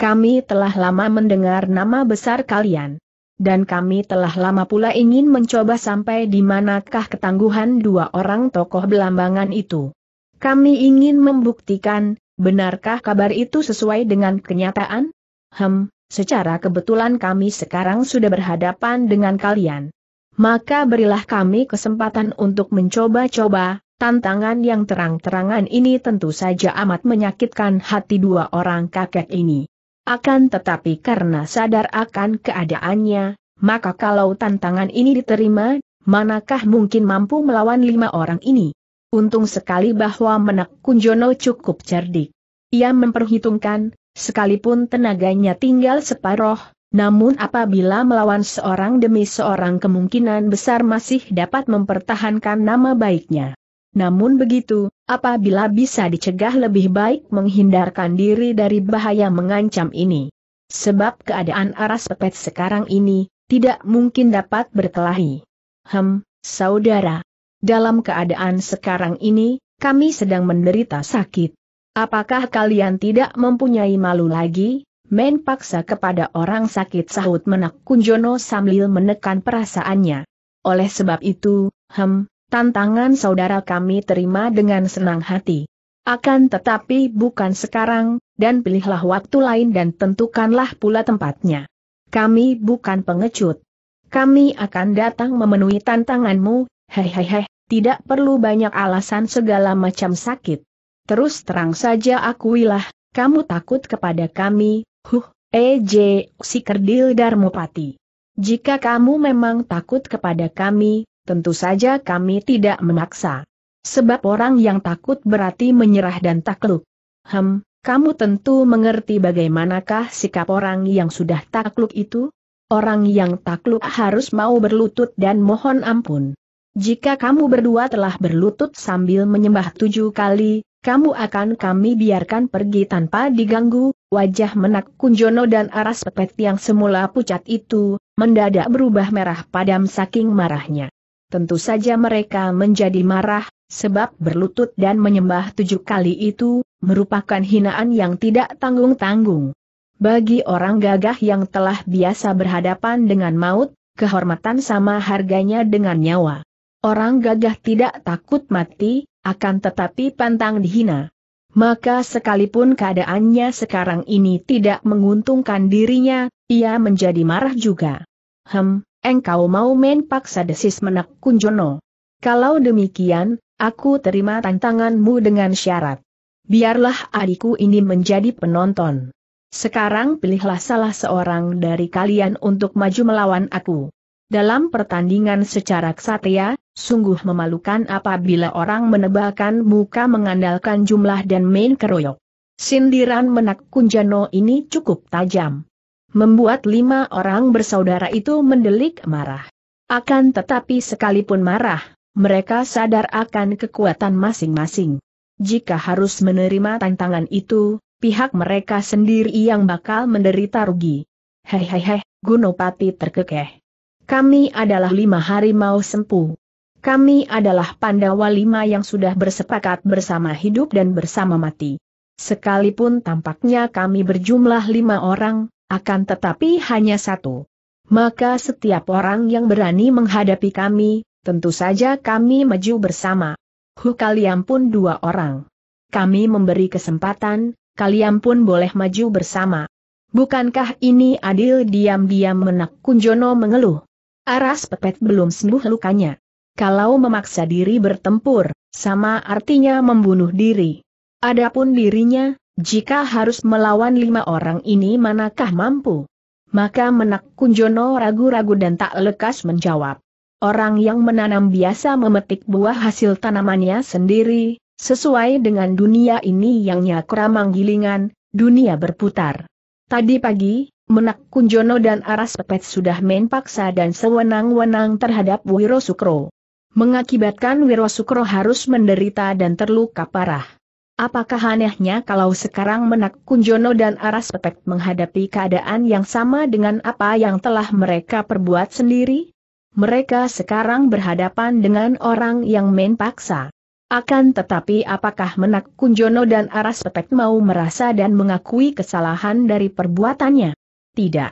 Kami telah lama mendengar nama besar kalian. Dan kami telah lama pula ingin mencoba sampai di manakah ketangguhan dua orang tokoh belambangan itu. Kami ingin membuktikan, benarkah kabar itu sesuai dengan kenyataan? Hem, secara kebetulan kami sekarang sudah berhadapan dengan kalian. Maka berilah kami kesempatan untuk mencoba-coba, Tantangan yang terang-terangan ini tentu saja amat menyakitkan hati dua orang kakek ini. Akan tetapi karena sadar akan keadaannya, maka kalau tantangan ini diterima, manakah mungkin mampu melawan lima orang ini? Untung sekali bahwa menak Kunjono cukup cerdik. Ia memperhitungkan, sekalipun tenaganya tinggal separoh, namun apabila melawan seorang demi seorang kemungkinan besar masih dapat mempertahankan nama baiknya. Namun begitu, apabila bisa dicegah lebih baik menghindarkan diri dari bahaya mengancam ini. Sebab keadaan aras pepet sekarang ini, tidak mungkin dapat berkelahi. Hem, saudara. Dalam keadaan sekarang ini, kami sedang menderita sakit. Apakah kalian tidak mempunyai malu lagi? Men paksa kepada orang sakit sahut menak Kunjono sambil menekan perasaannya. Oleh sebab itu, hem, tantangan saudara kami terima dengan senang hati. Akan tetapi bukan sekarang, dan pilihlah waktu lain dan tentukanlah pula tempatnya. Kami bukan pengecut. Kami akan datang memenuhi tantanganmu, hehehe, tidak perlu banyak alasan segala macam sakit. Terus terang saja akuilah, kamu takut kepada kami, huh, EJ, eh, si kerdil Darmopati. Jika kamu memang takut kepada kami, tentu saja kami tidak memaksa. Sebab orang yang takut berarti menyerah dan takluk. Hem, kamu tentu mengerti bagaimanakah sikap orang yang sudah takluk itu? Orang yang takluk harus mau berlutut dan mohon ampun. Jika kamu berdua telah berlutut sambil menyembah tujuh kali, kamu akan kami biarkan pergi tanpa diganggu, wajah menak kunjono dan aras pepet yang semula pucat itu, mendadak berubah merah padam saking marahnya tentu saja mereka menjadi marah, sebab berlutut dan menyembah tujuh kali itu, merupakan hinaan yang tidak tanggung-tanggung. Bagi orang gagah yang telah biasa berhadapan dengan maut, kehormatan sama harganya dengan nyawa. Orang gagah tidak takut mati, akan tetapi pantang dihina. Maka sekalipun keadaannya sekarang ini tidak menguntungkan dirinya, ia menjadi marah juga. Hem, Engkau mau main paksa desis menak Kunjono. Kalau demikian, aku terima tantanganmu dengan syarat. Biarlah adikku ini menjadi penonton. Sekarang pilihlah salah seorang dari kalian untuk maju melawan aku. Dalam pertandingan secara ksatria, sungguh memalukan apabila orang menebalkan muka mengandalkan jumlah dan main keroyok. Sindiran menak Kunjono ini cukup tajam membuat lima orang bersaudara itu mendelik marah. Akan tetapi sekalipun marah, mereka sadar akan kekuatan masing-masing. Jika harus menerima tantangan itu, pihak mereka sendiri yang bakal menderita rugi. Hei hei Hehehe, Gunopati terkekeh. Kami adalah lima harimau sempu. Kami adalah Pandawa lima yang sudah bersepakat bersama hidup dan bersama mati. Sekalipun tampaknya kami berjumlah lima orang, akan tetapi hanya satu. Maka setiap orang yang berani menghadapi kami, tentu saja kami maju bersama. Hu kalian pun dua orang. Kami memberi kesempatan, kalian pun boleh maju bersama. Bukankah ini adil diam-diam menak Kunjono mengeluh? Aras pepet belum sembuh lukanya. Kalau memaksa diri bertempur, sama artinya membunuh diri. Adapun dirinya, jika harus melawan lima orang ini manakah mampu? Maka menak Kunjono ragu-ragu dan tak lekas menjawab. Orang yang menanam biasa memetik buah hasil tanamannya sendiri, sesuai dengan dunia ini yang nyakra manggilingan, dunia berputar. Tadi pagi, Menak Kunjono dan Aras Pepet sudah main paksa dan sewenang-wenang terhadap Wiro Sukro. Mengakibatkan Wiro Sukro harus menderita dan terluka parah. Apakah anehnya kalau sekarang Menak Kunjono dan Aras Petek menghadapi keadaan yang sama dengan apa yang telah mereka perbuat sendiri? Mereka sekarang berhadapan dengan orang yang main paksa. Akan tetapi apakah Menak Kunjono dan Aras Petek mau merasa dan mengakui kesalahan dari perbuatannya? Tidak.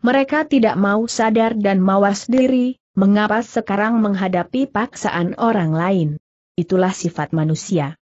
Mereka tidak mau sadar dan mawas diri, mengapa sekarang menghadapi paksaan orang lain. Itulah sifat manusia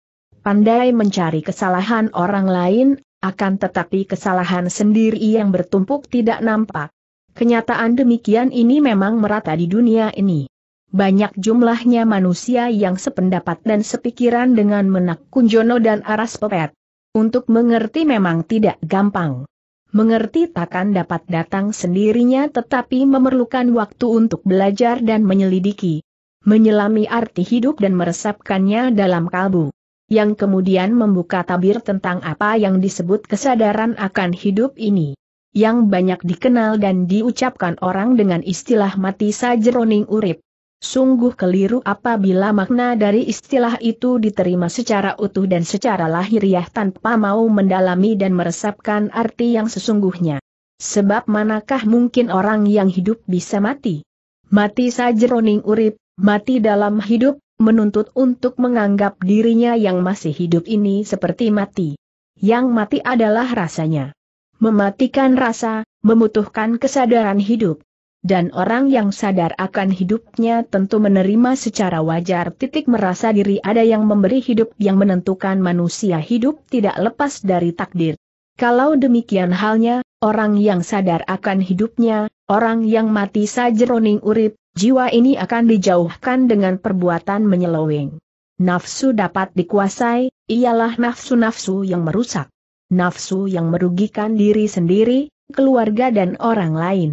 pandai mencari kesalahan orang lain, akan tetapi kesalahan sendiri yang bertumpuk tidak nampak. Kenyataan demikian ini memang merata di dunia ini. Banyak jumlahnya manusia yang sependapat dan sepikiran dengan Menak Kunjono dan Aras Pepet. Untuk mengerti memang tidak gampang. Mengerti takkan dapat datang sendirinya tetapi memerlukan waktu untuk belajar dan menyelidiki. Menyelami arti hidup dan meresapkannya dalam kalbu yang kemudian membuka tabir tentang apa yang disebut kesadaran akan hidup ini. Yang banyak dikenal dan diucapkan orang dengan istilah mati sajeroning urip. Sungguh keliru apabila makna dari istilah itu diterima secara utuh dan secara lahiriah tanpa mau mendalami dan meresapkan arti yang sesungguhnya. Sebab manakah mungkin orang yang hidup bisa mati? Mati sajeroning urip, mati dalam hidup, menuntut untuk menganggap dirinya yang masih hidup ini seperti mati. Yang mati adalah rasanya. Mematikan rasa, membutuhkan kesadaran hidup. Dan orang yang sadar akan hidupnya tentu menerima secara wajar titik merasa diri ada yang memberi hidup yang menentukan manusia hidup tidak lepas dari takdir. Kalau demikian halnya, orang yang sadar akan hidupnya, orang yang mati saja roning urip, jiwa ini akan dijauhkan dengan perbuatan menyeloweng. Nafsu dapat dikuasai, ialah nafsu-nafsu yang merusak. Nafsu yang merugikan diri sendiri, keluarga dan orang lain.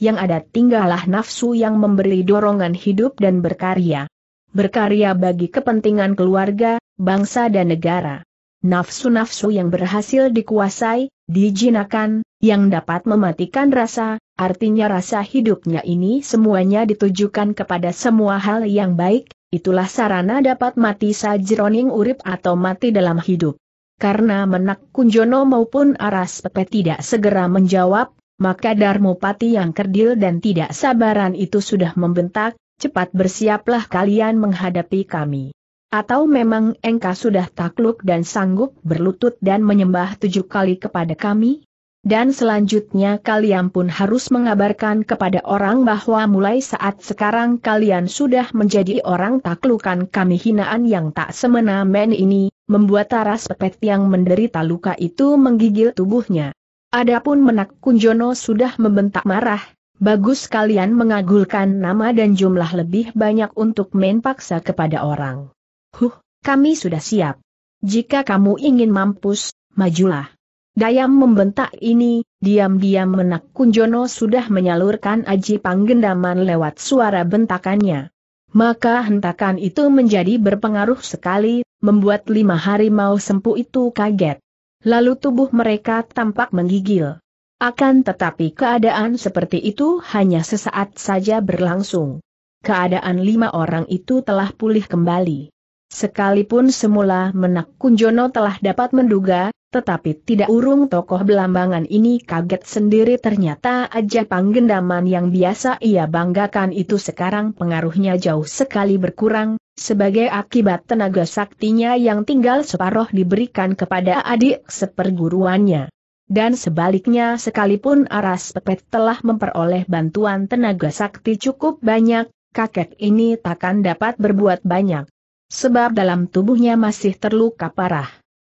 Yang ada tinggallah nafsu yang memberi dorongan hidup dan berkarya. Berkarya bagi kepentingan keluarga, bangsa dan negara nafsu-nafsu yang berhasil dikuasai, dijinakan, yang dapat mematikan rasa, artinya rasa hidupnya ini semuanya ditujukan kepada semua hal yang baik, itulah sarana dapat mati sajroning urip atau mati dalam hidup. Karena menak kunjono maupun aras pepe tidak segera menjawab, maka Darmopati yang kerdil dan tidak sabaran itu sudah membentak, cepat bersiaplah kalian menghadapi kami. Atau memang engkau sudah takluk dan sanggup berlutut dan menyembah tujuh kali kepada kami? Dan selanjutnya kalian pun harus mengabarkan kepada orang bahwa mulai saat sekarang kalian sudah menjadi orang taklukan kami hinaan yang tak semena-men ini, membuat taras pepet yang menderita luka itu menggigil tubuhnya. Adapun menak Kunjono sudah membentak marah, bagus kalian mengagulkan nama dan jumlah lebih banyak untuk main paksa kepada orang. Huh, kami sudah siap. Jika kamu ingin mampus, majulah. Dayam membentak ini, diam-diam menak Kunjono sudah menyalurkan aji panggendaman lewat suara bentakannya. Maka hentakan itu menjadi berpengaruh sekali, membuat lima harimau sempu itu kaget. Lalu tubuh mereka tampak menggigil. Akan tetapi keadaan seperti itu hanya sesaat saja berlangsung. Keadaan lima orang itu telah pulih kembali. Sekalipun semula Menak Kunjono telah dapat menduga, tetapi tidak urung tokoh belambangan ini kaget sendiri ternyata aja panggendaman yang biasa ia banggakan itu sekarang pengaruhnya jauh sekali berkurang, sebagai akibat tenaga saktinya yang tinggal separoh diberikan kepada adik seperguruannya. Dan sebaliknya sekalipun Aras Pepet telah memperoleh bantuan tenaga sakti cukup banyak, kakek ini takkan dapat berbuat banyak sebab dalam tubuhnya masih terluka parah.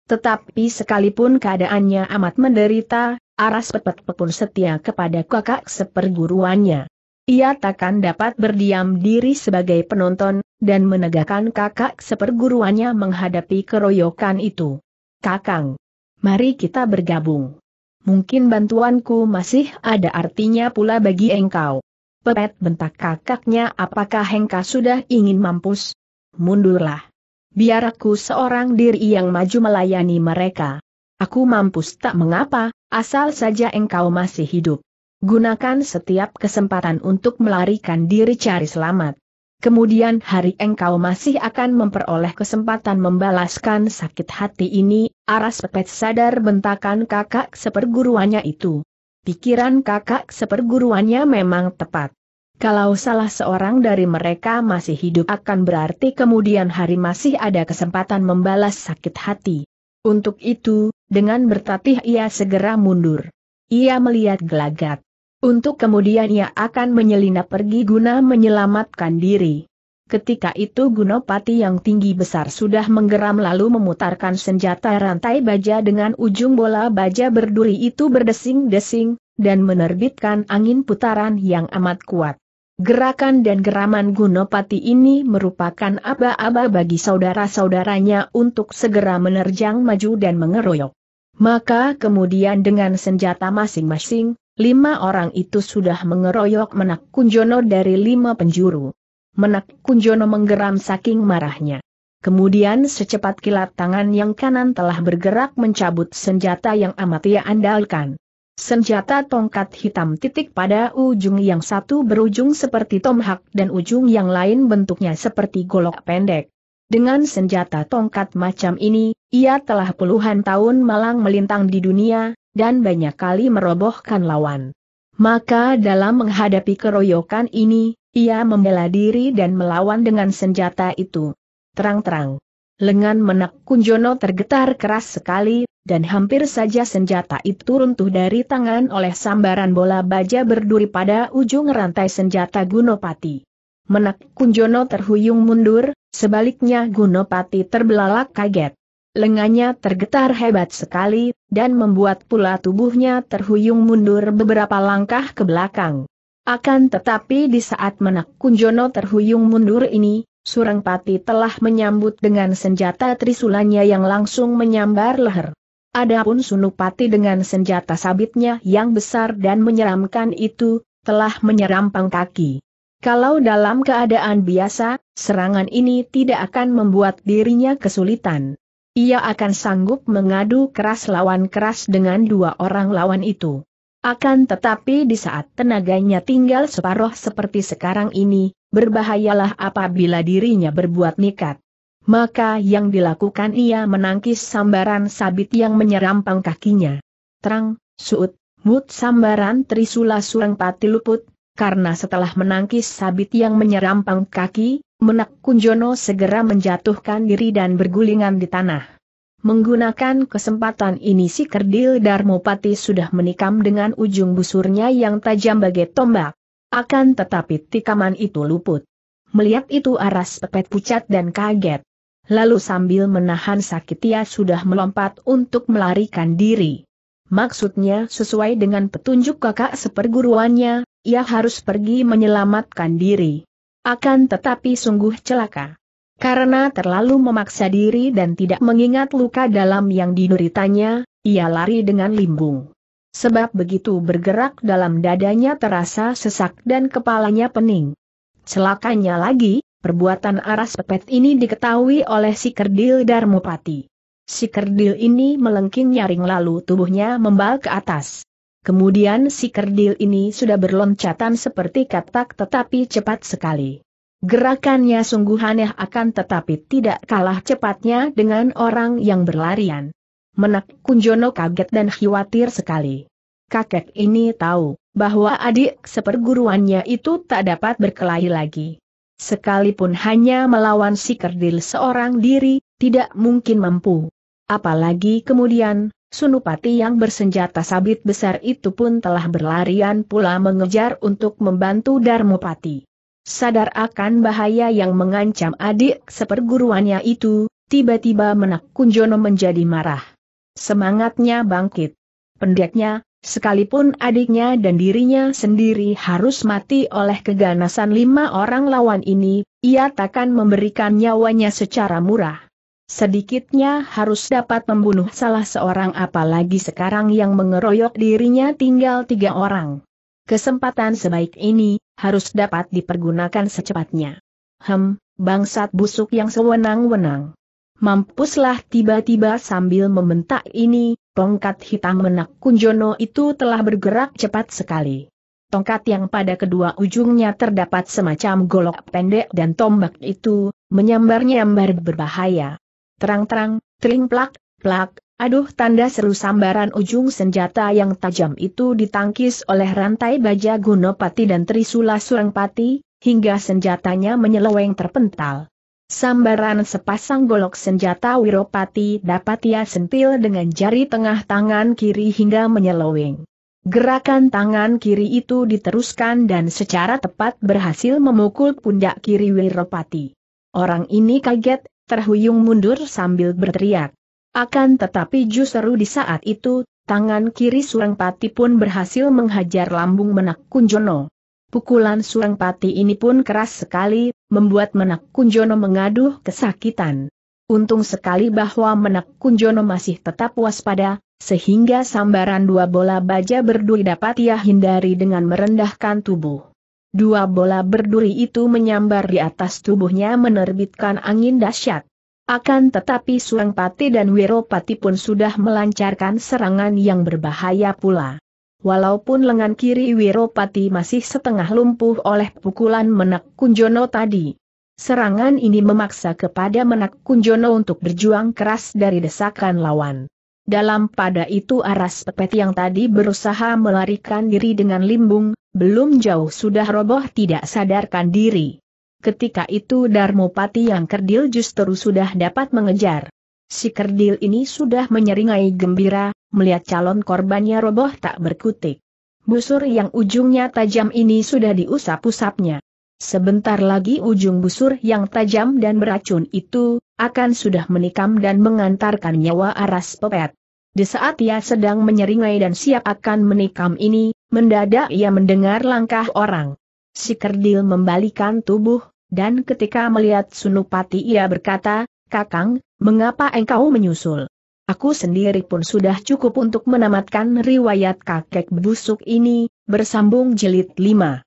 Tetapi sekalipun keadaannya amat menderita, Aras Pepet pun setia kepada kakak seperguruannya. Ia takkan dapat berdiam diri sebagai penonton, dan menegakkan kakak seperguruannya menghadapi keroyokan itu. Kakang, mari kita bergabung. Mungkin bantuanku masih ada artinya pula bagi engkau. Pepet bentak kakaknya apakah engkau sudah ingin mampus? mundurlah. Biar aku seorang diri yang maju melayani mereka. Aku mampus tak mengapa, asal saja engkau masih hidup. Gunakan setiap kesempatan untuk melarikan diri cari selamat. Kemudian hari engkau masih akan memperoleh kesempatan membalaskan sakit hati ini, aras pepet sadar bentakan kakak seperguruannya itu. Pikiran kakak seperguruannya memang tepat. Kalau salah seorang dari mereka masih hidup akan berarti kemudian hari masih ada kesempatan membalas sakit hati. Untuk itu, dengan bertatih ia segera mundur. Ia melihat gelagat. Untuk kemudian ia akan menyelinap pergi guna menyelamatkan diri. Ketika itu Gunopati yang tinggi besar sudah menggeram lalu memutarkan senjata rantai baja dengan ujung bola baja berduri itu berdesing-desing, dan menerbitkan angin putaran yang amat kuat. Gerakan dan geraman Gunopati ini merupakan aba-aba bagi saudara-saudaranya untuk segera menerjang maju dan mengeroyok. Maka kemudian dengan senjata masing-masing, lima orang itu sudah mengeroyok Menak Kunjono dari lima penjuru. Menak Kunjono menggeram saking marahnya. Kemudian secepat kilat tangan yang kanan telah bergerak mencabut senjata yang amat ia andalkan. Senjata tongkat hitam titik pada ujung yang satu berujung seperti tomhak dan ujung yang lain bentuknya seperti golok pendek. Dengan senjata tongkat macam ini, ia telah puluhan tahun malang melintang di dunia, dan banyak kali merobohkan lawan. Maka dalam menghadapi keroyokan ini, ia membela diri dan melawan dengan senjata itu. Terang-terang. Lengan menak Kunjono tergetar keras sekali, dan hampir saja senjata itu runtuh dari tangan oleh sambaran bola baja berduri pada ujung rantai senjata Gunopati. Menak Kunjono terhuyung mundur, sebaliknya Gunopati terbelalak kaget. Lengannya tergetar hebat sekali, dan membuat pula tubuhnya terhuyung mundur beberapa langkah ke belakang. Akan tetapi di saat Menak Kunjono terhuyung mundur ini, Surangpati telah menyambut dengan senjata trisulanya yang langsung menyambar leher. Adapun Sunupati dengan senjata sabitnya yang besar dan menyeramkan itu, telah menyerang kaki. Kalau dalam keadaan biasa, serangan ini tidak akan membuat dirinya kesulitan. Ia akan sanggup mengadu keras lawan keras dengan dua orang lawan itu. Akan tetapi di saat tenaganya tinggal separuh seperti sekarang ini, berbahayalah apabila dirinya berbuat nikat. Maka yang dilakukan ia menangkis sambaran sabit yang menyerampang kakinya. Terang, suut, mut sambaran trisula surang pati luput, karena setelah menangkis sabit yang menyerampang kaki, menak kunjono segera menjatuhkan diri dan bergulingan di tanah. Menggunakan kesempatan ini si kerdil Darmopati sudah menikam dengan ujung busurnya yang tajam bagai tombak. Akan tetapi tikaman itu luput. Melihat itu Aras Pepet pucat dan kaget lalu sambil menahan sakit ia sudah melompat untuk melarikan diri. Maksudnya sesuai dengan petunjuk kakak seperguruannya, ia harus pergi menyelamatkan diri. Akan tetapi sungguh celaka. Karena terlalu memaksa diri dan tidak mengingat luka dalam yang dideritanya, ia lari dengan limbung. Sebab begitu bergerak dalam dadanya terasa sesak dan kepalanya pening. Celakanya lagi, perbuatan aras pepet ini diketahui oleh si kerdil Darmopati. Si kerdil ini melengking nyaring lalu tubuhnya membal ke atas. Kemudian si kerdil ini sudah berloncatan seperti katak tetapi cepat sekali. Gerakannya sungguh aneh akan tetapi tidak kalah cepatnya dengan orang yang berlarian. Menak Kunjono kaget dan khawatir sekali. Kakek ini tahu bahwa adik seperguruannya itu tak dapat berkelahi lagi. Sekalipun hanya melawan si kerdil seorang diri, tidak mungkin mampu. Apalagi kemudian, Sunupati yang bersenjata sabit besar itu pun telah berlarian pula mengejar untuk membantu Darmopati. Sadar akan bahaya yang mengancam adik seperguruannya itu, tiba-tiba menak Kunjono menjadi marah. Semangatnya bangkit. Pendeknya, Sekalipun adiknya dan dirinya sendiri harus mati oleh keganasan lima orang lawan ini, ia takkan memberikan nyawanya secara murah. Sedikitnya harus dapat membunuh salah seorang apalagi sekarang yang mengeroyok dirinya tinggal tiga orang. Kesempatan sebaik ini, harus dapat dipergunakan secepatnya. Hem, bangsat busuk yang sewenang-wenang. Mampuslah tiba-tiba sambil membentak ini, Tongkat hitam menak Kunjono itu telah bergerak cepat sekali. Tongkat yang pada kedua ujungnya terdapat semacam golok pendek dan tombak itu, menyambar-nyambar berbahaya. Terang-terang, teling plak, plak, aduh tanda seru sambaran ujung senjata yang tajam itu ditangkis oleh rantai baja Gunopati dan Trisula Surangpati, hingga senjatanya menyeleweng terpental. Sambaran sepasang golok senjata Wiropati dapat ia sentil dengan jari tengah tangan kiri hingga menyeloweng. Gerakan tangan kiri itu diteruskan dan secara tepat berhasil memukul pundak kiri Wiropati. Orang ini kaget, terhuyung mundur sambil berteriak. Akan tetapi justru di saat itu, tangan kiri Surangpati pun berhasil menghajar lambung menak Kunjono. Pukulan surang pati ini pun keras sekali, membuat Menak Kunjono mengaduh kesakitan. Untung sekali bahwa Menak Kunjono masih tetap waspada, sehingga sambaran dua bola baja berduri dapat ia hindari dengan merendahkan tubuh. Dua bola berduri itu menyambar di atas tubuhnya menerbitkan angin dahsyat. Akan tetapi Surang Pati dan Wiro Pati pun sudah melancarkan serangan yang berbahaya pula. Walaupun lengan kiri Wiropati masih setengah lumpuh oleh pukulan Menak Kunjono tadi. Serangan ini memaksa kepada Menak Kunjono untuk berjuang keras dari desakan lawan. Dalam pada itu Aras Pepet yang tadi berusaha melarikan diri dengan limbung, belum jauh sudah roboh tidak sadarkan diri. Ketika itu Darmopati yang kerdil justru sudah dapat mengejar. Si kerdil ini sudah menyeringai gembira, melihat calon korbannya roboh tak berkutik. Busur yang ujungnya tajam ini sudah diusap-usapnya. Sebentar lagi ujung busur yang tajam dan beracun itu, akan sudah menikam dan mengantarkan nyawa aras pepet. Di saat ia sedang menyeringai dan siap akan menikam ini, mendadak ia mendengar langkah orang. Si kerdil membalikan tubuh, dan ketika melihat Sunupati ia berkata, Kakang, mengapa engkau menyusul? Aku sendiri pun sudah cukup untuk menamatkan riwayat kakek busuk ini, bersambung jilid 5.